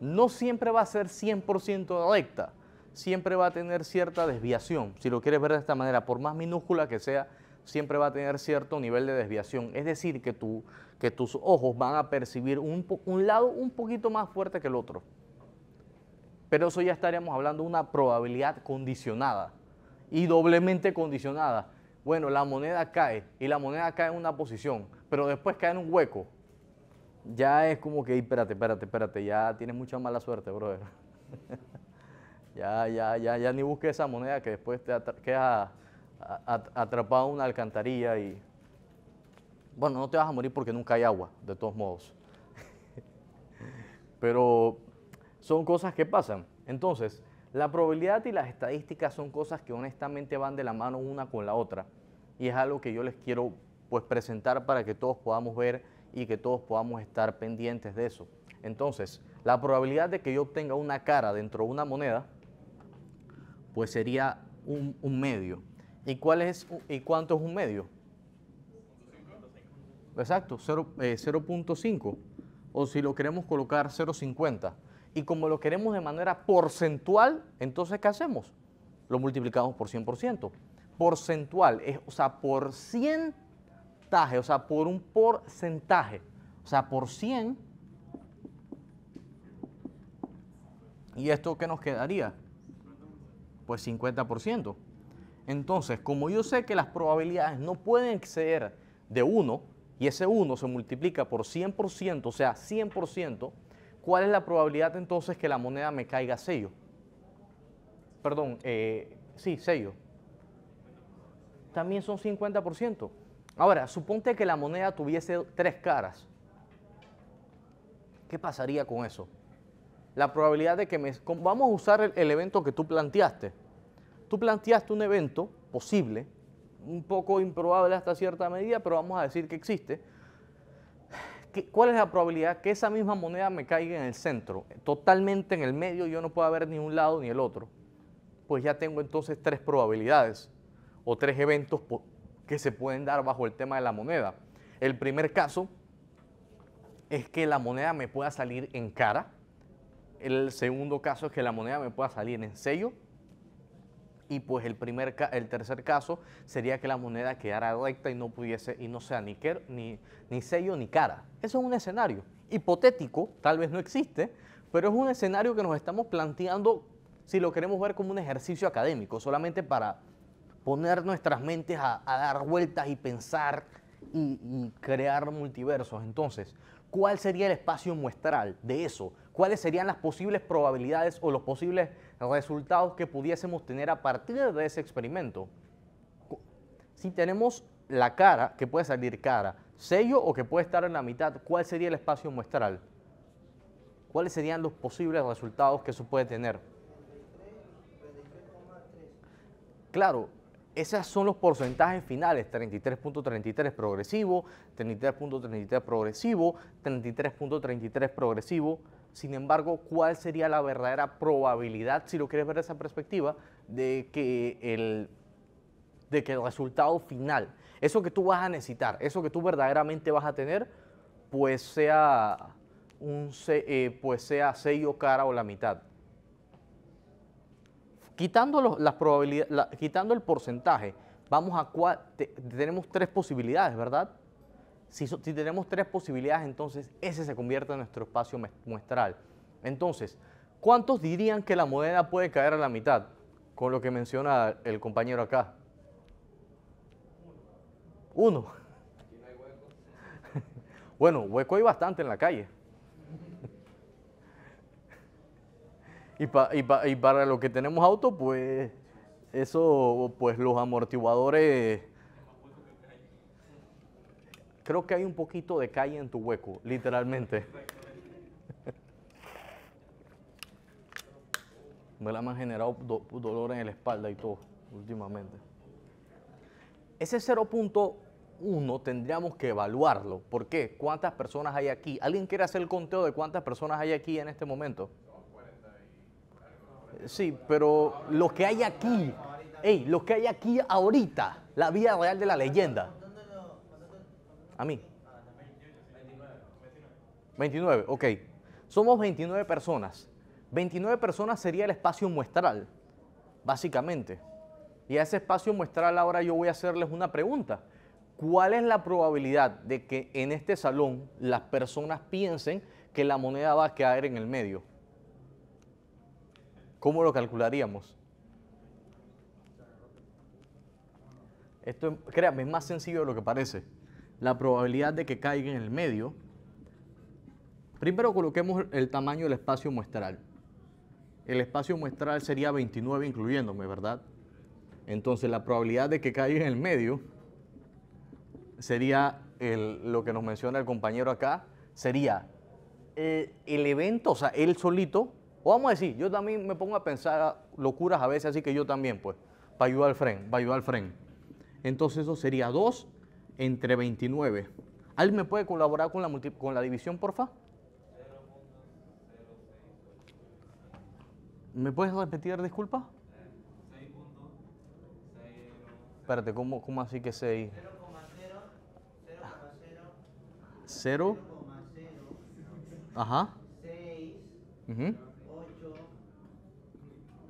no siempre va a ser 100% directa, Siempre va a tener cierta desviación. Si lo quieres ver de esta manera, por más minúscula que sea, siempre va a tener cierto nivel de desviación. Es decir, que, que tus ojos van a percibir un, un lado un poquito más fuerte que el otro. Pero eso ya estaríamos hablando de una probabilidad condicionada y doblemente condicionada. Bueno, la moneda cae y la moneda cae en una posición, pero después cae en un hueco. Ya es como que, espérate, espérate, espérate, ya tienes mucha mala suerte, brother. ya, ya, ya, ya ni busques esa moneda que después te queda atrapado en una alcantarilla y... Bueno, no te vas a morir porque nunca hay agua, de todos modos. pero son cosas que pasan. Entonces, la probabilidad y las estadísticas son cosas que honestamente van de la mano una con la otra y es algo que yo les quiero pues presentar para que todos podamos ver y que todos podamos estar pendientes de eso. Entonces, la probabilidad de que yo obtenga una cara dentro de una moneda pues sería un, medio. ¿Y, cuál es, ¿Y cuánto es un medio? Exacto, 0.5. Eh, o si lo queremos colocar 0.50 y como lo queremos de manera porcentual, entonces ¿qué hacemos? Lo multiplicamos por 100%. Porcentual es, o sea, por o sea, por un porcentaje. O sea, por 100. ¿Y esto qué nos quedaría? Pues 50%. Entonces, como yo sé que las probabilidades no pueden exceder de 1, y ese 1 se multiplica por 100%, o sea, 100%, ¿cuál es la probabilidad entonces que la moneda me caiga sello? Perdón, eh, sí, sello. También son 50%. Ahora, suponte que la moneda tuviese tres caras. ¿Qué pasaría con eso? La probabilidad de que me... Vamos a usar el, el evento que tú planteaste. Tú planteaste un evento posible, un poco improbable hasta cierta medida, pero vamos a decir que existe ¿cuál es la probabilidad que esa misma moneda me caiga en el centro? Totalmente en el medio, yo no puedo ver ni un lado ni el otro. Pues ya tengo entonces tres probabilidades o tres eventos que se pueden dar bajo el tema de la moneda. El primer caso es que la moneda me pueda salir en cara. El segundo caso es que la moneda me pueda salir en sello y pues el, primer, el tercer caso sería que la moneda quedara recta y no pudiese y no sea ni, quer, ni, sello ni cara. Eso es un escenario hipotético, tal vez no existe, pero es un escenario que nos estamos planteando si lo queremos ver como un ejercicio académico, solamente para poner nuestras mentes a, dar vueltas y pensar y crear multiversos. Entonces, ¿cuál sería el espacio muestral de eso? cuáles serían las posibles probabilidades o los posibles resultados que pudiésemos tener a partir de ese experimento. Si tenemos la cara, que puede salir cara, sello o que puede estar en la mitad, ¿cuál sería el espacio muestral? ¿Cuáles serían los posibles resultados que eso puede tener? Claro, esos son los porcentajes finales, 33.33 progresivo, 33.33 progresivo, 33.33 progresivo, sin embargo, ¿cuál sería la verdadera probabilidad, si lo quieres ver de esa perspectiva, de que el, de que el resultado final, eso que tú vas a necesitar, eso que tú verdaderamente vas a tener, pues sea un eh, pues sea sello cara o la mitad. Quitando, las probabilidades, quitando el porcentaje, vamos a tenemos tres posibilidades, ¿verdad? Si, tenemos tres posibilidades, entonces ese se convierte en nuestro espacio muestral. Entonces, ¿cuántos dirían que la moneda puede caer a la mitad? Con lo que menciona el compañero acá. Uno. Bueno, hueco hay bastante en la calle. Y, y, para los que tenemos auto, pues eso, pues los amortiguadores creo que hay un poquito de calle en tu hueco, literalmente. Me la han generado dolor en la espalda y todo últimamente. Ese 0.1 tendríamos que evaluarlo. ¿Por qué? ¿Cuántas personas hay aquí? ¿Alguien quiere hacer el conteo de cuántas personas hay aquí en este momento? Sí, pero lo que hay aquí, hey, lo que hay aquí ahorita, la vida real de la leyenda. ¿A mí? 29, ok. Somos 29 personas. 29 personas sería el espacio muestral, básicamente. Y a ese espacio muestral ahora yo voy a hacerles una pregunta. ¿Cuál es la probabilidad de que en este salón las personas piensen que la moneda va a caer en el medio? ¿Cómo lo calcularíamos? Esto, créanme, es más sencillo de lo que parece la probabilidad de que caiga en el medio, primero coloquemos el tamaño del espacio muestral. El espacio muestral sería 29 incluyéndome, ¿verdad? Entonces la probabilidad de que caiga en el medio sería lo que nos menciona el compañero acá, sería eh, el evento, o sea, él solito, o vamos a decir, yo también me pongo a pensar locuras a veces, así que yo también, pues, para ayudar al fren, para ayudar al fren. Entonces eso sería 2 entre 29. ¿Alguien me puede colaborar con la, con la división, porfa? ¿Me puedes repetir, disculpa? Espérate, ¿cómo, cómo así que 6? 0. Ajá. 6. 8.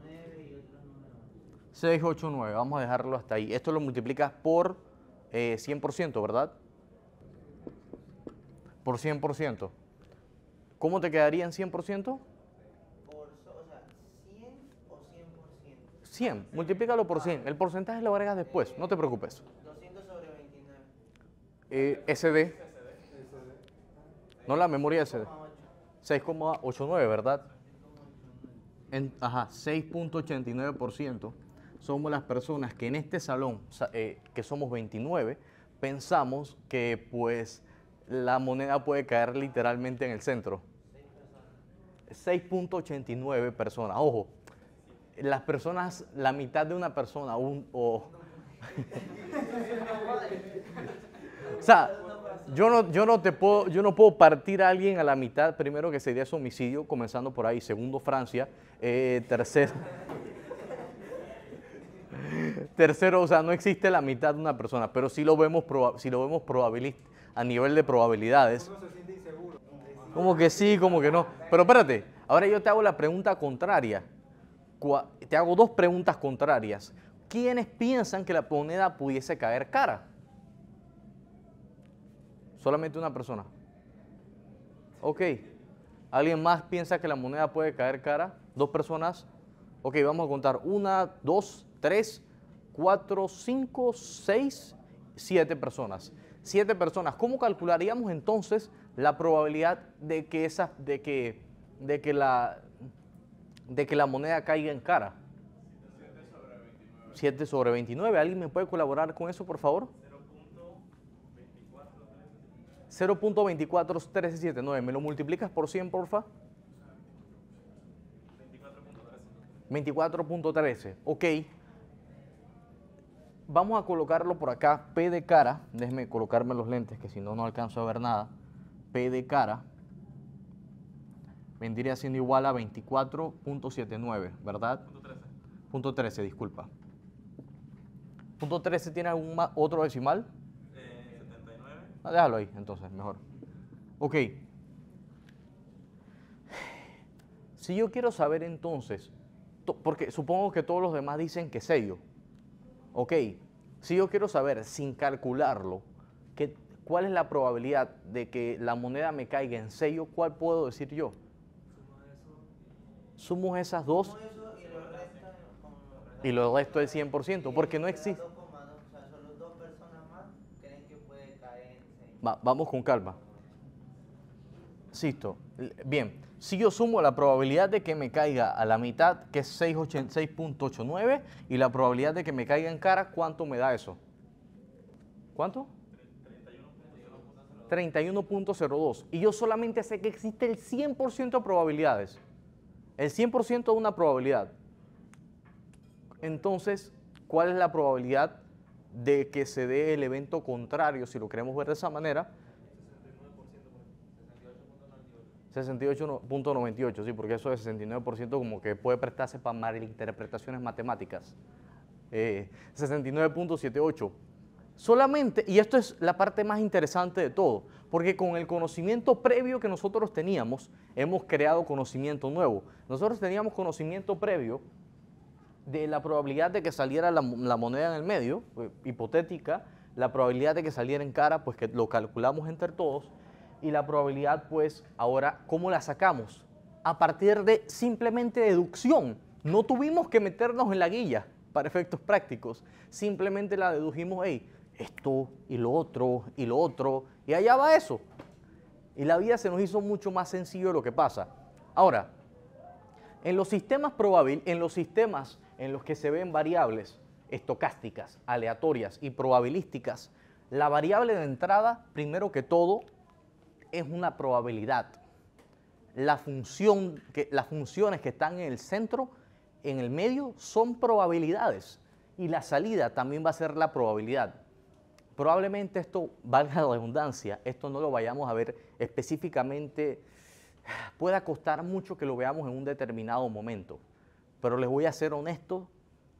9 y otros números. 6, 8, 9. Vamos a dejarlo hasta ahí. Esto lo multiplicas por 100%, eh, ¿verdad? Por 100%. ¿Cómo te quedaría en 100%? Por, o sea, 100 o 100%. 100, multiplícalo por 100. El porcentaje lo agregas después, no te preocupes. 200 sobre 29. Eh, SD. No la memoria SD. 6,89, ¿verdad? En, ajá, 6.89% somos las personas que en este salón, eh, que somos 29, pensamos que pues la moneda puede caer literalmente en el centro. 6.89 personas, ojo, las personas, la mitad de una persona, un, o... o sea, yo no, yo no te puedo, yo no puedo partir a alguien a la mitad, primero que sería su homicidio, comenzando por ahí, segundo Francia, eh, tercero... Tercero, o sea, no existe la mitad de una persona, pero si lo vemos, si lo vemos a nivel de probabilidades. Como que sí, como que no. Pero espérate, ahora yo te hago la pregunta contraria. Te hago dos preguntas contrarias. ¿Quiénes piensan que la moneda pudiese caer cara? Solamente una persona. Ok. ¿Alguien más piensa que la moneda puede caer cara? Dos personas. Ok, vamos a contar. Una, dos, tres, 4, 5, 6, 7 personas. 7 personas. ¿Cómo calcularíamos entonces la probabilidad de que, esa, de que, de que, la, de que la moneda caiga en cara? 7 sobre 29. sobre 29. ¿Alguien me puede colaborar con eso, por favor? 0.24379. ¿Me lo multiplicas por 100, porfa? 24.13. 24.13. Ok vamos a colocarlo por acá, P de cara, déjeme colocarme los lentes que si no, no alcanzo a ver nada, P de cara vendría siendo igual a 24.79, ¿verdad? Punto 13. Punto 13, disculpa. ¿Punto 13 tiene algún otro decimal? 79. Eh, ah, déjalo ahí, entonces, mejor. Ok. Si yo quiero saber entonces, porque supongo que todos los demás dicen que sello, ok, si yo quiero saber sin calcularlo, ¿cuál es la probabilidad de que la moneda me caiga en sello? ¿Cuál puedo decir yo? Sumo esas dos y lo resto del 100%, porque no existe. vamos con calma. Insisto, bien, si yo sumo la probabilidad de que me caiga a la mitad, que es 6.89, y la probabilidad de que me caiga en cara, ¿cuánto me da eso? ¿Cuánto? 31.02. Y yo solamente sé que existe el 100% de probabilidades. El 100% de una probabilidad. Entonces, ¿cuál es la probabilidad de que se dé el evento contrario, si lo queremos ver de esa manera? 68.98, sí, porque eso de 69% como que puede prestarse para malinterpretaciones matemáticas. 69.78. Eh, Solamente, y esto es la parte más interesante de todo, porque con el conocimiento previo que nosotros teníamos, hemos creado conocimiento nuevo. Nosotros teníamos conocimiento previo de la probabilidad de que saliera la moneda en el medio, eh, hipotética, la probabilidad de que saliera en cara, pues que lo calculamos entre todos, y la probabilidad, pues ahora, ¿cómo la sacamos? A partir de simplemente deducción. No tuvimos que meternos en la guilla para efectos prácticos. Simplemente la dedujimos, hey, esto y lo otro y lo otro, y allá va eso. Y la vida se nos hizo mucho más sencillo de lo que pasa. Ahora, en los sistemas probabil, en los sistemas en los que se ven variables estocásticas, aleatorias y probabilísticas, la variable de entrada, primero que todo, es una probabilidad. que, las funciones que están en el centro, en el medio, son probabilidades. Y la salida también va a ser la probabilidad. Probablemente esto, valga la redundancia, esto no lo vayamos a ver específicamente, Puede costar mucho que lo veamos en un determinado momento. Pero les voy a ser honesto,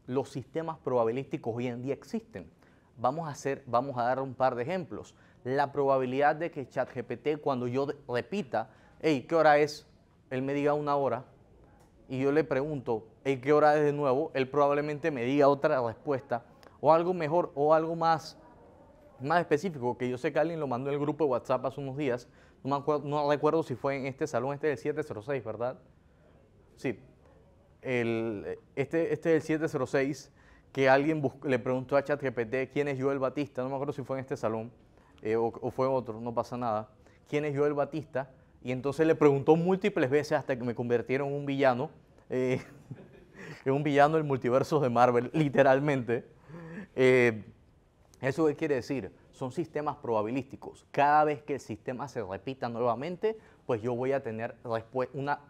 los sistemas probabilísticos hoy en día existen. Vamos a, hacer, vamos a dar un par de ejemplos la probabilidad de que ChatGPT, cuando yo repita, hey, ¿qué hora es? Él me diga una hora y yo le pregunto, hey, ¿qué hora es de nuevo? Él probablemente me diga otra respuesta o algo mejor o algo más, más específico, que yo sé que alguien lo mandó en el grupo de WhatsApp hace unos días, no, recuerdo si fue en este salón, este del 706, ¿verdad? Sí, este, este el 706, que alguien le preguntó a ChatGPT quién es Joel Batista, no me acuerdo si fue en este salón eh, o, fue otro, no pasa nada, quién es el Batista, y entonces le preguntó múltiples veces hasta que me convirtieron en un villano, eh, en un villano del multiverso de Marvel, literalmente. Eh, ¿Eso qué quiere decir? Son sistemas probabilísticos. Cada vez que el sistema se repita nuevamente, pues yo voy a tener una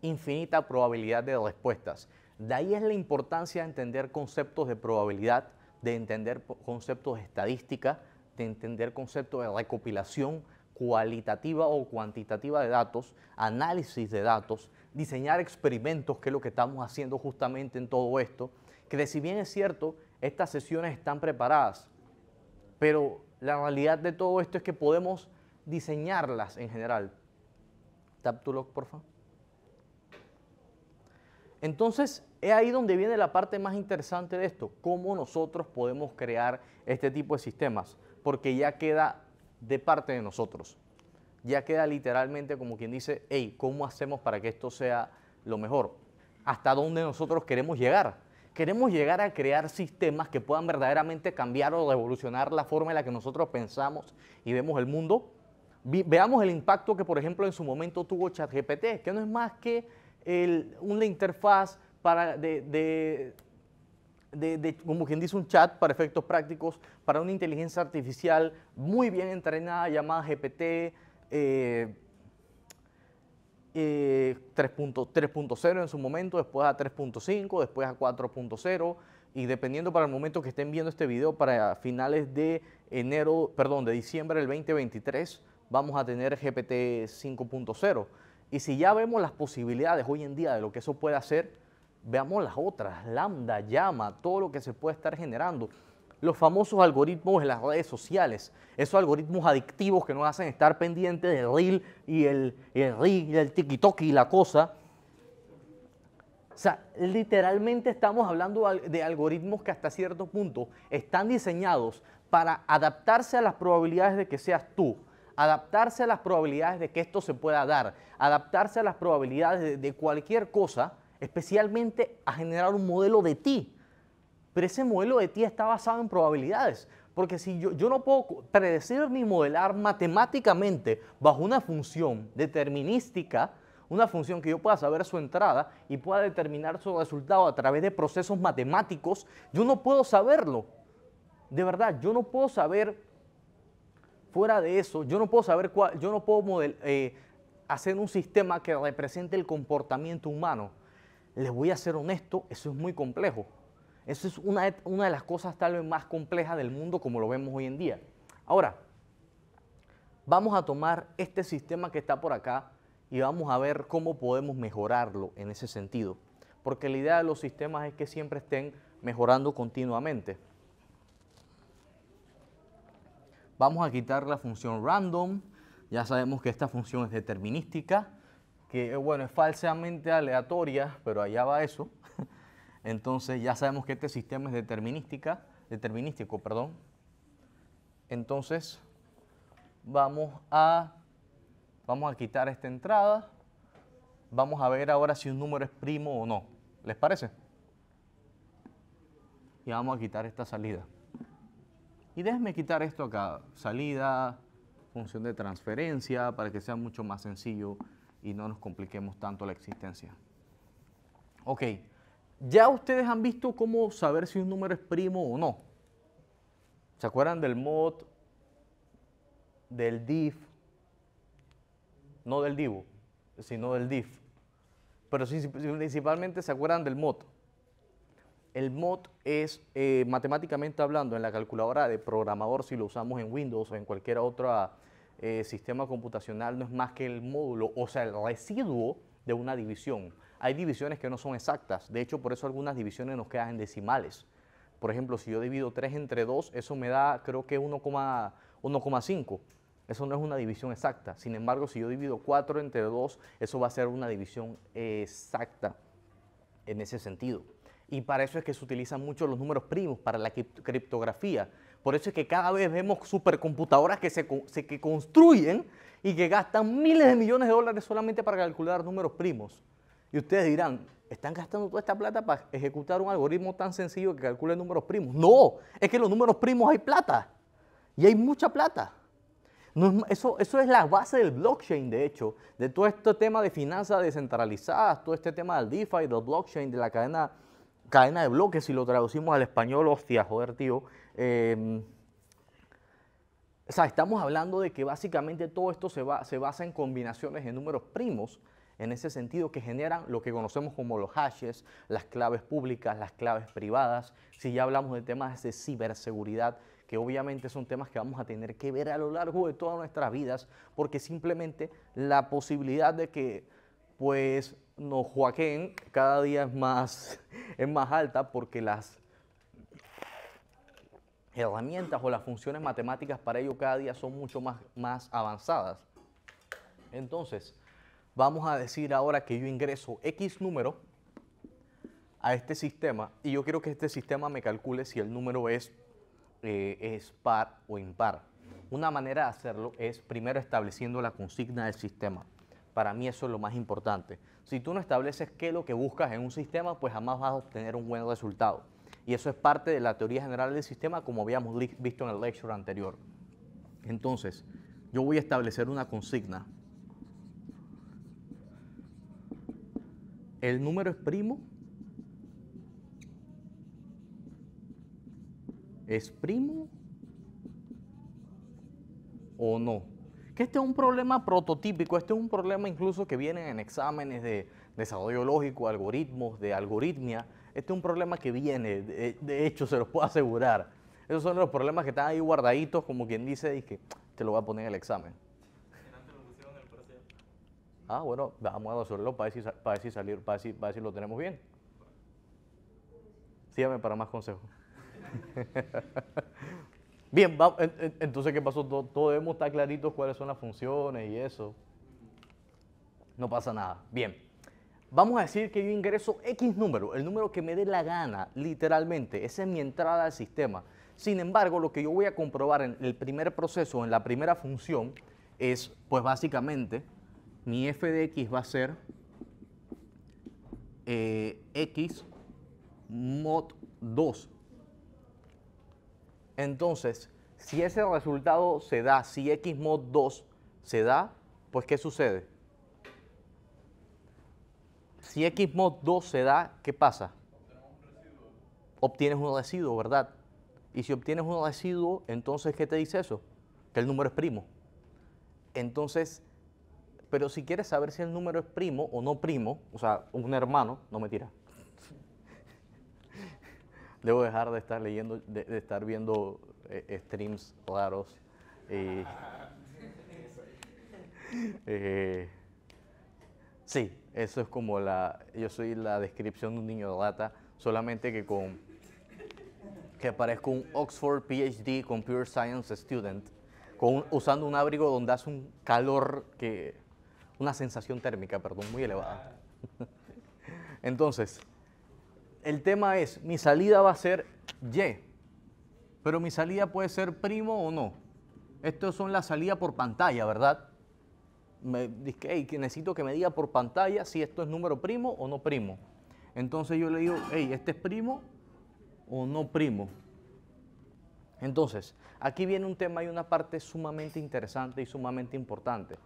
infinita probabilidad de respuestas. De ahí es la importancia de entender conceptos de probabilidad, de entender conceptos de estadística, entender el concepto de recopilación cualitativa o cuantitativa de datos, análisis de datos, diseñar experimentos, que es lo que estamos haciendo justamente en todo esto, que de si bien es cierto, estas sesiones están preparadas, pero la realidad de todo esto es que podemos diseñarlas en general. Tap to lock, por favor. Entonces, es ahí donde viene la parte más interesante de esto, cómo nosotros podemos crear este tipo de sistemas porque ya queda de parte de nosotros. Ya queda literalmente como quien dice, hey, ¿cómo hacemos para que esto sea lo mejor? ¿Hasta dónde nosotros queremos llegar? Queremos llegar a crear sistemas que puedan verdaderamente cambiar o revolucionar la forma en la que nosotros pensamos y vemos el mundo. Veamos el impacto que, por ejemplo, en su momento tuvo ChatGPT, que no es más que una interfaz para de como quien dice, un chat para efectos prácticos, para una inteligencia artificial muy bien entrenada llamada GPT 3.0 eh, eh, en su momento, después a 3.5, después a 4.0 y dependiendo para el momento que estén viendo este video, para finales de enero, perdón, de diciembre del 2023, vamos a tener GPT 5.0. Y si ya vemos las posibilidades hoy en día de lo que eso puede hacer, veamos las otras, lambda, llama, todo lo que se puede estar generando. Los famosos algoritmos en las redes sociales, esos algoritmos adictivos que nos hacen estar pendientes del reel y el, el reel y el tiki y la cosa. O sea, literalmente estamos hablando de algoritmos que hasta cierto punto están diseñados para adaptarse a las probabilidades de que seas tú, adaptarse a las probabilidades de que esto se pueda dar, adaptarse a las probabilidades de cualquier cosa especialmente a generar un modelo de ti. Pero ese modelo de ti está basado en probabilidades. Porque si yo, no puedo predecir ni modelar matemáticamente bajo una función determinística, una función que yo pueda saber su entrada y pueda determinar su resultado a través de procesos matemáticos, yo no puedo saberlo. De verdad, yo no puedo saber, fuera de eso, yo no puedo saber cuál, yo no puedo eh, hacer un sistema que represente el comportamiento humano. Les voy a ser honesto, eso es muy complejo. Eso es una, una de las cosas tal vez más complejas del mundo como lo vemos hoy en día. Ahora, vamos a tomar este sistema que está por acá y vamos a ver cómo podemos mejorarlo en ese sentido. Porque la idea de los sistemas es que siempre estén mejorando continuamente. Vamos a quitar la función random. Ya sabemos que esta función es determinística que bueno, es falsamente aleatoria, pero allá va eso. Entonces ya sabemos que este sistema es determinística, determinístico, perdón. Entonces vamos a, vamos a quitar esta entrada. Vamos a ver ahora si un número es primo o no. ¿Les parece? Y vamos a quitar esta salida. Y déjenme quitar esto acá, salida, función de transferencia, para que sea mucho más sencillo y no nos compliquemos tanto la existencia. Ok, ya ustedes han visto cómo saber si un número es primo o no. ¿Se acuerdan del mod, del div? No del divo, sino del div. Pero principalmente se acuerdan del mod. El mod es, eh, matemáticamente hablando, en la calculadora de programador, si lo usamos en Windows o en cualquier otra el eh, sistema computacional no es más que el módulo, o sea, el residuo de una división. Hay divisiones que no son exactas, de hecho por eso algunas divisiones nos quedan en decimales. Por ejemplo, si yo divido 3 entre 2, eso me da creo que 1,5. Eso no es una división exacta. Sin embargo, si yo divido 4 entre 2, eso va a ser una división exacta en ese sentido. Y para eso es que se utilizan mucho los números primos, para la criptografía. Por eso es que cada vez vemos supercomputadoras que se, que construyen y que gastan miles de millones de dólares solamente para calcular números primos. Y ustedes dirán, están gastando toda esta plata para ejecutar un algoritmo tan sencillo que calcule números primos. No, es que en los números primos hay plata y hay mucha plata. No, eso, eso es la base del blockchain, de hecho, de todo este tema de finanzas descentralizadas, todo este tema del DeFi, del blockchain, de la cadena, cadena de bloques, si lo traducimos al español, hostia, joder, tío. Em, o estamos hablando de que básicamente todo esto se, basa en combinaciones de números primos, en ese sentido que generan lo que conocemos como los hashes, las claves públicas, las claves privadas, si ya hablamos de temas de ciberseguridad, que obviamente son temas que vamos a tener que ver a lo largo de todas nuestras vidas, porque simplemente la posibilidad de que pues nos joaquen cada día es más, es más alta porque las herramientas o las funciones matemáticas para ello cada día son mucho más, más avanzadas. Entonces, vamos a decir ahora que yo ingreso X número a este sistema y yo quiero que este sistema me calcule si el número es, eh, es par o impar. Una manera de hacerlo es primero estableciendo la consigna del sistema. Para mí eso es lo más importante. Si tú no estableces qué es lo que buscas en un sistema, pues jamás vas a obtener un buen resultado y eso es parte de la teoría general del sistema como habíamos visto en el lecture anterior. Entonces, yo voy a establecer una consigna. El número es primo. ¿Es primo o no? Que este es un problema prototípico, este es un problema incluso que viene en exámenes de desarrollo lógico, algoritmos, de algoritmia, este es un problema que viene, de, hecho, se los puedo asegurar. Esos son los problemas que están ahí guardaditos, como quien dice, y que te lo voy a poner en el examen. Ah, bueno, vamos a resolverlo para ver para salir, para lo tenemos bien. Sígame para más consejos. bien, entonces, ¿qué pasó? todo debemos estar claritos cuáles son las funciones y eso. No pasa nada. Bien. Vamos a decir que yo ingreso X número, el número que me dé la gana, literalmente. Esa es mi entrada al sistema. Sin embargo, lo que yo voy a comprobar en el primer proceso, en la primera función, es, pues básicamente, mi f de x va a ser eh, x mod 2. Entonces, si ese resultado se da, si x mod 2 se da, pues ¿qué sucede? Si X mod 2 se da, ¿qué pasa? Obtienes un residuo, ¿verdad? Y si obtienes un residuo, entonces, ¿qué te dice eso? Que el número es primo. Entonces, pero si quieres saber si el número es primo o no primo, o sea, un hermano, no me tira. Debo dejar de estar leyendo, de, estar viendo eh, streams raros. Eh, Sí, eso es como la, yo soy la descripción de un niño de data, solamente que con, que parezco un Oxford PhD Computer Science Student, con, usando un abrigo donde hace un calor que, una sensación térmica, perdón, muy elevada. Entonces, el tema es, mi salida va a ser Y, pero mi salida puede ser primo o no. Estos son la salida por pantalla, ¿verdad? me dice, necesito que me diga por pantalla si esto es número primo o no primo. Entonces yo le digo, hey, ¿este es primo o no primo? Entonces, aquí viene un tema y una parte sumamente interesante y sumamente importante.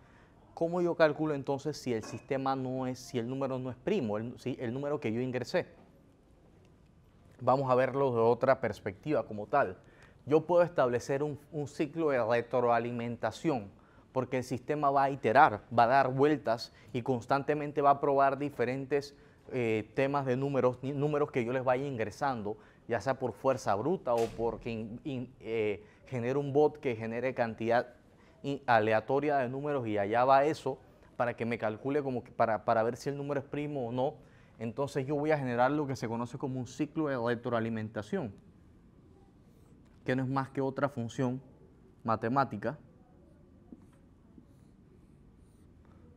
¿Cómo yo calculo entonces si el sistema no es, si el número no es primo, el, si el número que yo ingresé? Vamos a verlo de otra perspectiva como tal. Yo puedo establecer un ciclo de retroalimentación porque el sistema va a iterar, va a dar vueltas y constantemente va a probar diferentes eh, temas de números, números que yo les vaya ingresando, ya sea por fuerza bruta o porque eh, genere un bot que genere cantidad aleatoria de números y allá va eso para que me calcule como para, para ver si el número es primo o no. Entonces yo voy a generar lo que se conoce como un ciclo de electroalimentación, que no es más que otra función matemática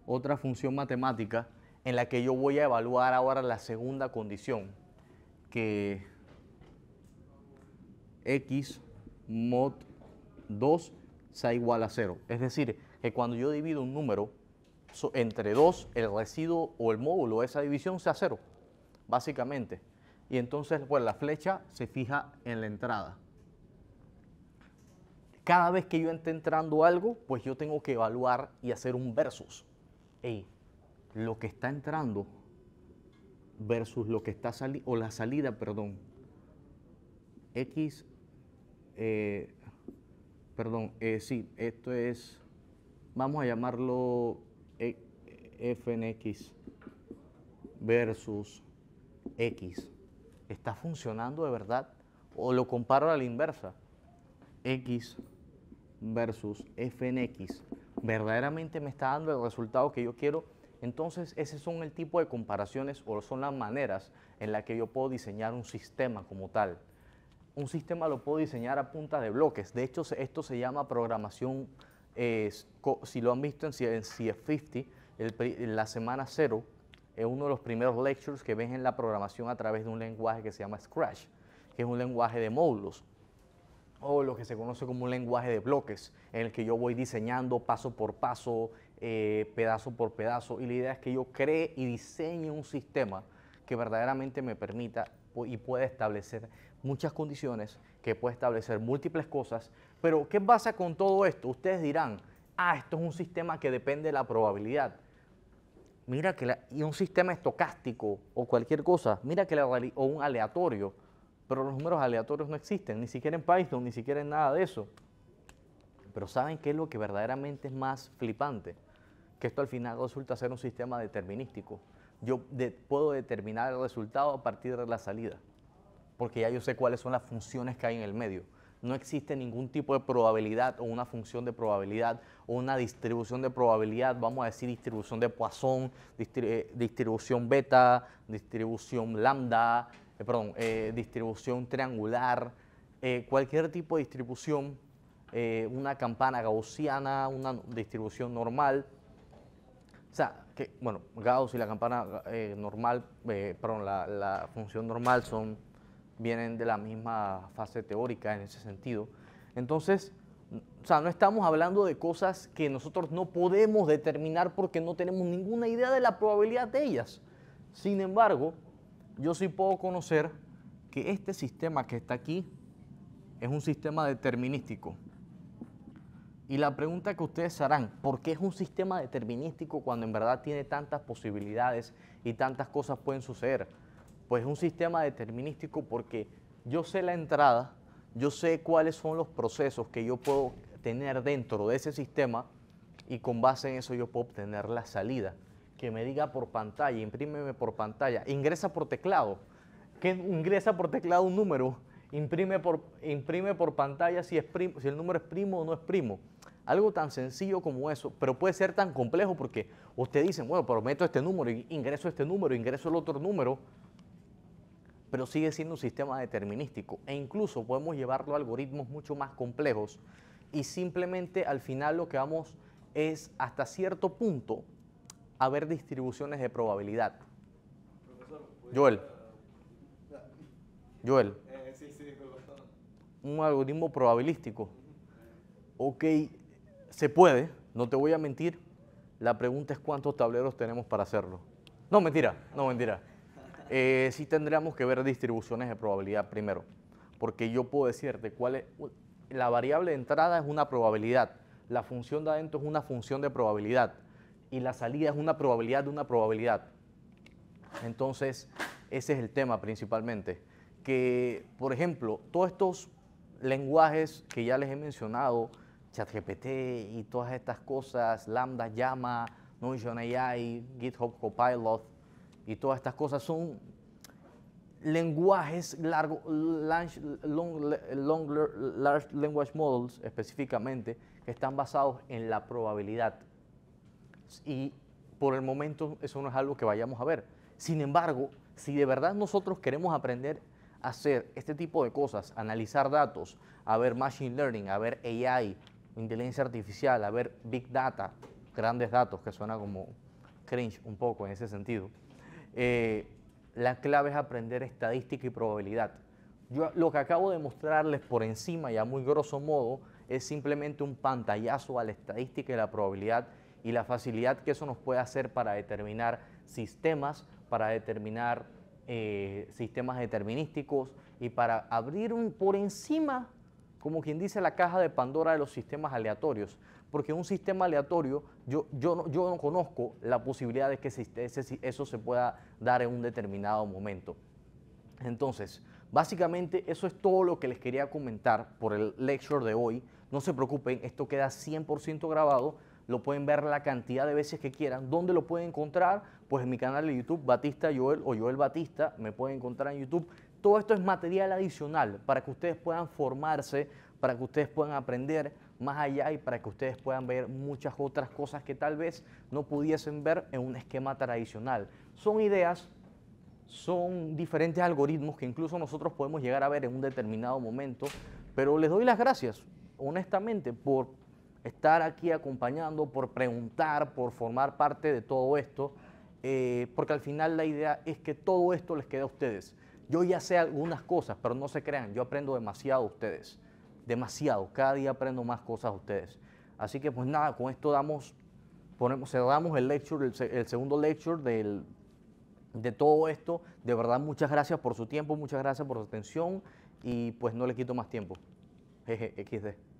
otra función matemática en la que yo voy a evaluar ahora la segunda condición, que x mod 2 sea igual a 0. Es decir, que cuando yo divido un número entre 2, el residuo o el módulo de esa división sea 0, básicamente. Y entonces, pues la flecha se fija en la entrada. Cada vez que yo esté entrando algo, pues yo tengo que evaluar y hacer un versus lo que está entrando versus lo que está saliendo, o la salida, perdón, X, eh, perdón, eh, sí, esto es, vamos a llamarlo eh, en x versus X. ¿Está funcionando de verdad? O lo comparo a la inversa. X versus f en x verdaderamente me está dando el resultado que yo quiero, entonces ese son el tipo de comparaciones o son las maneras en las que yo puedo diseñar un sistema como tal. Un sistema lo puedo diseñar a punta de bloques. De hecho, esto se llama programación, eh, si lo han visto en CF50, la semana cero, es uno de los primeros lectures que ven en la programación a través de un lenguaje que se llama Scratch, que es un lenguaje de módulos o lo que se conoce como un lenguaje de bloques, en el que yo voy diseñando paso por paso, eh, pedazo por pedazo, y la idea es que yo cree y diseñe un sistema que verdaderamente me permita y pueda establecer muchas condiciones, que pueda establecer múltiples cosas, pero ¿qué pasa con todo esto? Ustedes dirán, ah, esto es un sistema que depende de la probabilidad. Mira que y un sistema estocástico o cualquier cosa, mira que la, o un aleatorio, pero los números aleatorios no existen, ni siquiera en Python, ni siquiera en nada de eso. Pero ¿saben qué es lo que verdaderamente es más flipante? Que esto al final resulta ser un sistema determinístico. Yo puedo determinar el resultado a partir de la salida, porque ya yo sé cuáles son las funciones que hay en el medio. No existe ningún tipo de probabilidad o una función de probabilidad o una distribución de probabilidad, vamos a decir distribución de Poisson, eh, distribución beta, distribución lambda, eh, perdón, eh, distribución triangular, eh, cualquier tipo de distribución, una campana gaussiana, una distribución normal. O sea, que, bueno, Gauss y la campana normal, perdón, la, la, función normal son, vienen de la misma fase teórica en ese sentido. Entonces, o sea, no estamos hablando de cosas que nosotros no podemos determinar porque no tenemos ninguna idea de la probabilidad de ellas. Sin embargo, yo sí puedo conocer que este sistema que está aquí es un sistema determinístico. Y la pregunta que ustedes harán, ¿por qué es un sistema determinístico cuando en verdad tiene tantas posibilidades y tantas cosas pueden suceder? Pues es un sistema determinístico porque yo sé la entrada, yo sé cuáles son los procesos que yo puedo tener dentro de ese sistema y con base en eso yo puedo obtener la salida que me diga por pantalla, imprímeme por pantalla, ingresa por teclado, que ingresa por teclado un número, imprime por, imprime por pantalla si, es si el número es primo o no es primo. Algo tan sencillo como eso, pero puede ser tan complejo porque usted dice, bueno, pero meto este número, ingreso este número, ingreso el otro número, pero sigue siendo un sistema determinístico e incluso podemos llevarlo a algoritmos mucho más complejos y simplemente al final lo que vamos es hasta cierto punto haber distribuciones de probabilidad. Joel. Joel. Un algoritmo probabilístico. Ok, se puede, no te voy a mentir. La pregunta es cuántos tableros tenemos para hacerlo. No, mentira, no, mentira. Eh, sí tendríamos que ver distribuciones de probabilidad primero, porque yo puedo decirte cuál es... La variable de entrada es una probabilidad, la función de adentro es una función de probabilidad y la salida es una probabilidad de una probabilidad. Entonces, ese es el tema principalmente. Que, por ejemplo, todos estos lenguajes que ya les he mencionado, ChatGPT y todas estas cosas, Lambda, Llama, Notion AI, GitHub Copilot y todas estas cosas son lenguajes large language models específicamente que están basados en la probabilidad y por el momento eso no es algo que vayamos a ver. Sin embargo, si de verdad nosotros queremos aprender a hacer este tipo de cosas, analizar datos, a ver machine learning, a ver AI, inteligencia artificial, a ver big data, grandes datos, que suena como cringe un poco en ese sentido, eh, la clave es aprender estadística y probabilidad. Yo lo que acabo de mostrarles por encima, y a muy grosso modo, es simplemente un pantallazo a la estadística y la probabilidad y la facilidad que eso nos puede hacer para determinar sistemas, para determinar eh, sistemas determinísticos y para abrir un por encima, como quien dice, la caja de Pandora de los sistemas aleatorios. Porque un sistema aleatorio, yo, yo, no, yo no conozco la posibilidad de que eso se pueda dar en un determinado momento. Entonces, básicamente eso es todo lo que les quería comentar por el lecture de hoy. No se preocupen, esto queda 100% grabado lo pueden ver la cantidad de veces que quieran. ¿Dónde lo pueden encontrar? Pues en mi canal de YouTube, Batista Joel o Joel Batista, me pueden encontrar en YouTube. Todo esto es material adicional para que ustedes puedan formarse, para que ustedes puedan aprender más allá y para que ustedes puedan ver muchas otras cosas que tal vez no pudiesen ver en un esquema tradicional. Son ideas, son diferentes algoritmos que incluso nosotros podemos llegar a ver en un determinado momento, pero les doy las gracias honestamente por estar aquí acompañando, por preguntar, por formar parte de todo esto, eh, porque al final la idea es que todo esto les quede a ustedes. Yo ya sé algunas cosas, pero no se crean, yo aprendo demasiado de ustedes, demasiado, cada día aprendo más cosas a ustedes. Así que pues nada, con esto damos, ponemos, cerramos el lecture, el, segundo lecture de todo esto. De verdad, muchas gracias por su tiempo, muchas gracias por su atención y pues no le quito más tiempo. XD.